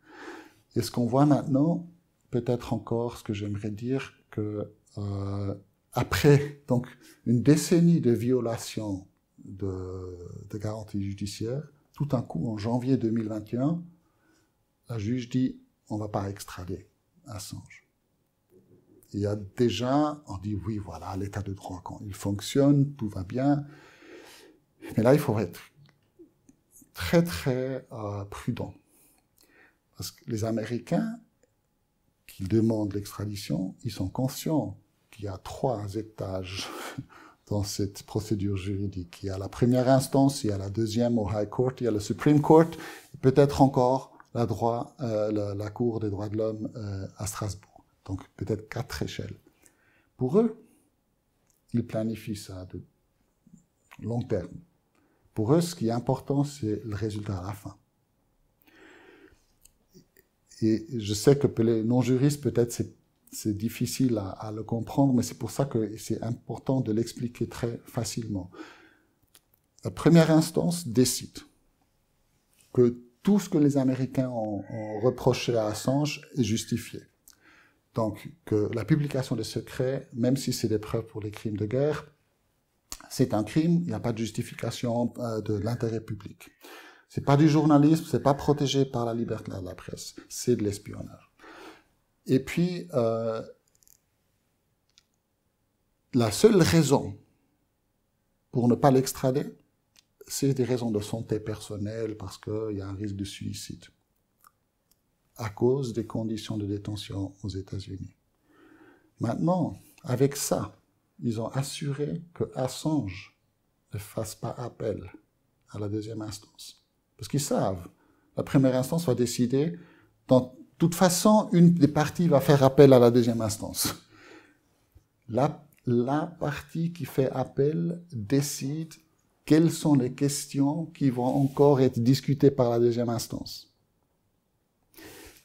Et ce qu'on voit maintenant, peut-être encore ce que j'aimerais dire, que euh, après donc une décennie de violations de, de garanties judiciaires, tout d'un coup, en janvier 2021, la juge dit on ne va pas extrader Assange. Il y a déjà, on dit oui, voilà, l'état de droit, quand il fonctionne, tout va bien. Mais là, il faut être très, très euh, prudent. Parce que les Américains qui demandent l'extradition, ils sont conscients il y a trois étages [laughs] dans cette procédure juridique. Il y a la première instance, il y a la deuxième au High Court, il y a le Supreme Court, peut-être encore la, droit, euh, la, Cour des droits de l'homme euh, à Strasbourg. Donc peut-être quatre échelles. Pour eux, ils planifient ça de long terme. Pour eux, ce qui est important, c'est le résultat à la fin. Et je sais que pour les non-juristes, peut-être c'est c'est difficile à, à, le comprendre, mais c'est pour ça que c'est important de l'expliquer très facilement. La première instance décide que tout ce que les Américains ont, reproché à Assange est justifié. Donc que la publication des secrets, même si c'est des preuves pour les crimes de guerre, c'est un crime, il n'y a pas de justification euh, de l'intérêt public. C'est pas du journalisme, c'est pas protégé par la liberté de la presse, c'est de l'espionnage. Et puis, euh, la seule raison pour ne pas l'extrader, c'est des raisons de santé personnelle, parce qu'il y a un risque de suicide à cause des conditions de détention aux États-Unis. Maintenant, avec ça, ils ont assuré que Assange ne fasse pas appel à la deuxième instance. Parce qu'ils savent, la première instance va décider dans toute façon, une des parties va faire appel à la deuxième instance. La, partie qui fait appel décide quelles sont les questions qui vont encore être discutées par la deuxième instance.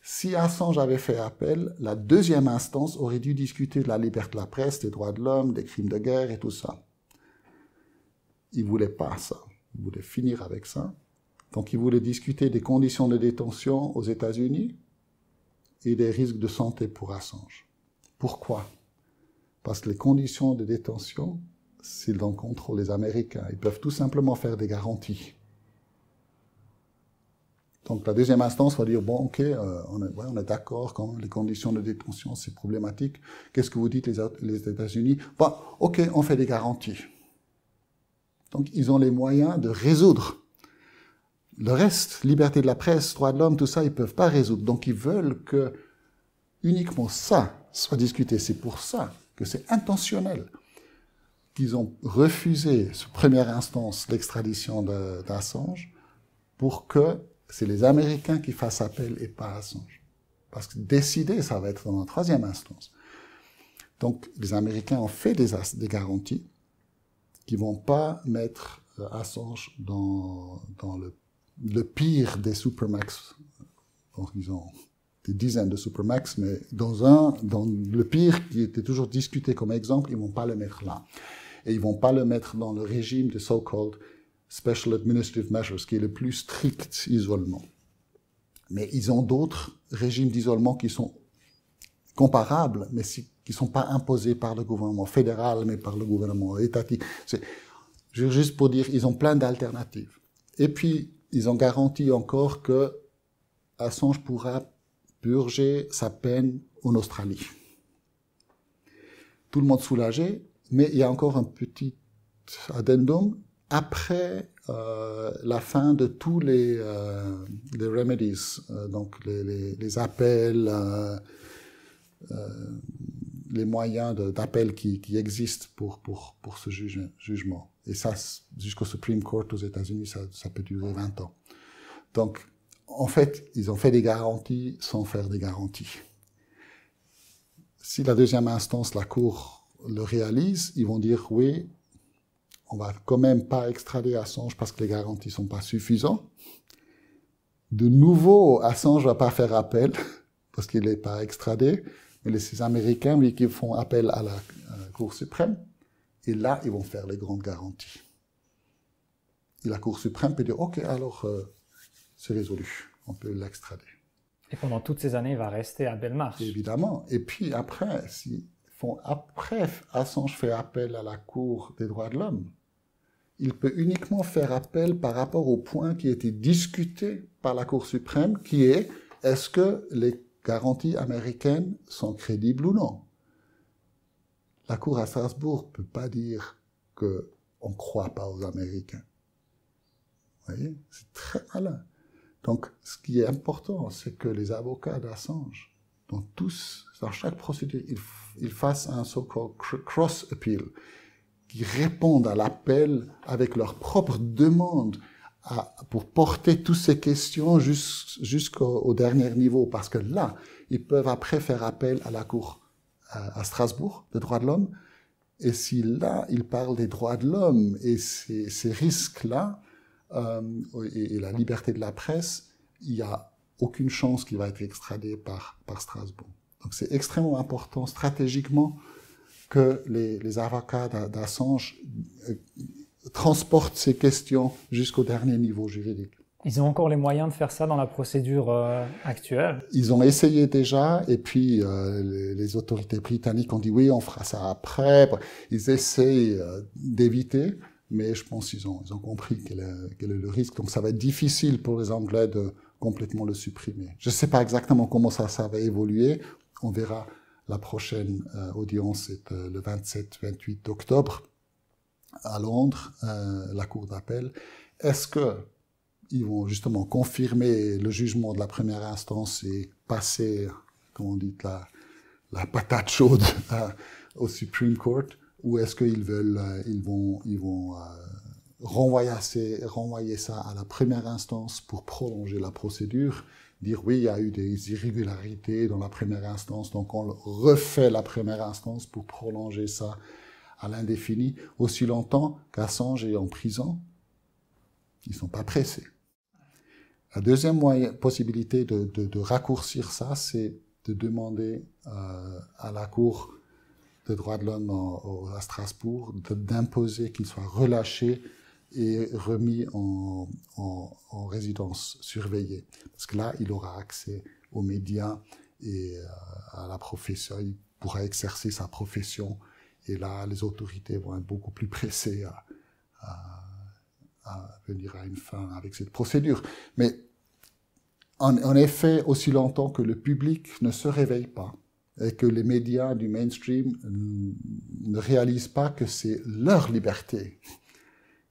Si Assange avait fait appel, la deuxième instance aurait dû discuter de la liberté de la presse, des droits de l'homme, des crimes de guerre et tout ça. Il voulait pas ça. Il voulait finir avec ça. Donc il voulait discuter des conditions de détention aux États-Unis, et des risques de santé pour Assange. Pourquoi Parce que les conditions de détention, s'ils en contrôlent les Américains, ils peuvent tout simplement faire des garanties. Donc la deuxième instance va dire, bon, ok, euh, on est, d'accord quand les conditions de détention, c'est problématique. Qu'est-ce que vous dites les, États-Unis Bah ok, on fait des garanties. Donc ils ont les moyens de résoudre le reste, liberté de la presse, droit de l'homme, tout ça, ils peuvent pas résoudre. Donc ils veulent que uniquement ça soit discuté. C'est pour ça que c'est intentionnel qu'ils ont refusé, sous première instance, l'extradition d'Assange pour que c'est les Américains qui fassent appel et pas Assange. Parce que décider, ça va être dans la troisième instance. Donc les Américains ont fait des, des garanties qui vont pas mettre euh, Assange dans, dans le le pire des Supermax. ils ont des dizaines de Supermax, mais dans un, dans le pire qui était toujours discuté comme exemple, ils vont pas le mettre là. Et ils vont pas le mettre dans le régime des so-called Special Administrative Measures, qui est le plus strict isolement. Mais ils ont d'autres régimes d'isolement qui sont comparables, mais qui ne sont pas imposés par le gouvernement fédéral, mais par le gouvernement étatique. C'est juste pour dire, ils ont plein d'alternatives. Et puis, ils ont garanti encore que Assange pourra purger sa peine en Australie. Tout le monde soulagé, mais il y a encore un petit addendum. Après euh, la fin de tous les, euh, remedies, euh, donc les, appels, les moyens d'appel qui, existent pour, pour, pour ce jugement. Et ça, jusqu'au Supreme Court aux États-Unis, ça, peut durer 20 ans. Donc, en fait, ils ont fait des garanties sans faire des garanties. Si la deuxième instance, la Cour, le réalise, ils vont dire oui, on va quand même pas extrader Assange parce que les garanties sont pas suffisantes. De nouveau, Assange va pas faire appel [laughs] parce qu'il n'est pas extradé. Mais les Américains, oui, qui font appel à la Cour suprême. Et là, ils vont faire les grandes garanties. Et la Cour suprême peut dire, OK, alors euh, c'est résolu, on peut l'extrader. Et pendant toutes ces années, il va rester à marche. Évidemment. Et puis après, si font après Assange fait appel à la Cour des droits de l'homme, il peut uniquement faire appel par rapport au point qui a été discuté par la Cour suprême, qui est est-ce que les garanties américaines sont crédibles ou non la Cour à Strasbourg ne peut pas dire qu'on ne croit pas aux Américains. Vous voyez C'est très malin. Donc, ce qui est important, c'est que les avocats d'Assange, dans tous, dans chaque procédure, ils, fassent un so-called cross-appeal, qui répondent à l'appel avec leur propre demande pour porter toutes ces questions jusqu'au dernier niveau, parce que là, ils peuvent après faire appel à la Cour à, Strasbourg de droits de l'homme. Et si là, il parle des droits de l'homme et ces, risques-là, euh, et, la liberté de la presse, il n'y a aucune chance qu'il va être extradé par, par Strasbourg. Donc c'est extrêmement important stratégiquement que les, avocats d'Assange euh, transportent ces questions jusqu'au dernier niveau juridique. Ils ont encore les moyens de faire ça dans la procédure euh, actuelle Ils ont essayé déjà, et puis euh, les, autorités britanniques ont dit oui, on fera ça après. Ils essayent euh, d'éviter, mais je pense qu'ils ont, ils ont compris quel est, le risque. Donc ça va être difficile pour les Anglais de complètement le supprimer. Je ne sais pas exactement comment ça, ça va évoluer. On verra. La prochaine audience c'est le 27-28 octobre à Londres, la Cour d'appel. Est-ce que ils vont justement confirmer le jugement de la première instance et passer, comment on dit, la, la patate chaude [laughs] au Supreme Court, ou est-ce qu'ils veulent, euh, ils vont, ils vont euh, renvoyer, renvoyer ça à la première instance pour prolonger la procédure, dire oui, il y a eu des irrégularités dans la première instance, donc on refait la première instance pour prolonger ça à l'indéfini, aussi longtemps qu'Assange est en prison. Ils ne sont pas pressés. La deuxième possibilité de, raccourcir ça, c'est de demander euh, à la Cour des droits de l'homme à Strasbourg d'imposer qu'il soit relâché et remis en, résidence surveillée. Parce que là, il aura accès aux médias et euh, à la profession, il pourra exercer sa profession. Et là, les autorités vont être beaucoup plus pressées à, à venir à une fin avec cette procédure. Mais en, effet, aussi longtemps que le public ne se réveille pas et que les médias du mainstream ne réalisent pas que c'est leur liberté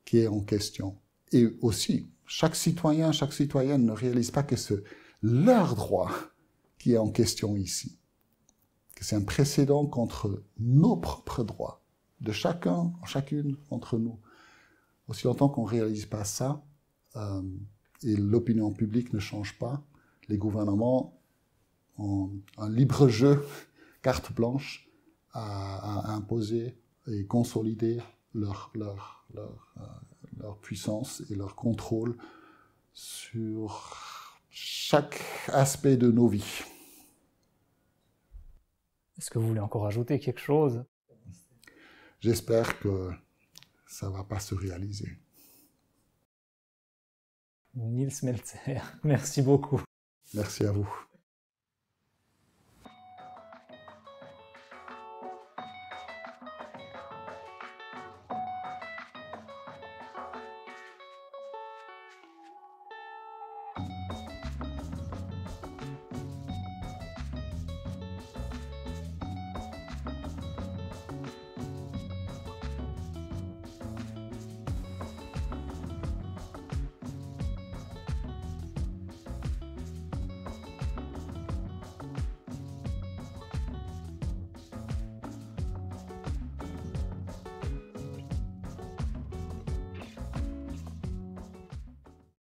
qui est en question. Et aussi, chaque citoyen, chaque citoyenne ne réalise pas que c'est leur droit qui est en question ici. Que c'est un précédent contre nos propres droits, de chacun, chacune entre nous. Aussi longtemps qu'on ne réalise pas ça, euh, et l'opinion publique ne change pas, les gouvernements ont un libre jeu, [laughs] carte blanche, à, imposer et consolider leur, leur, euh, leur, puissance et leur contrôle sur chaque aspect de nos vies. Est-ce que vous voulez encore ajouter quelque chose J'espère que ça ne va pas se réaliser. Nils Meltzer. [laughs] Merci beaucoup. Merci à vous.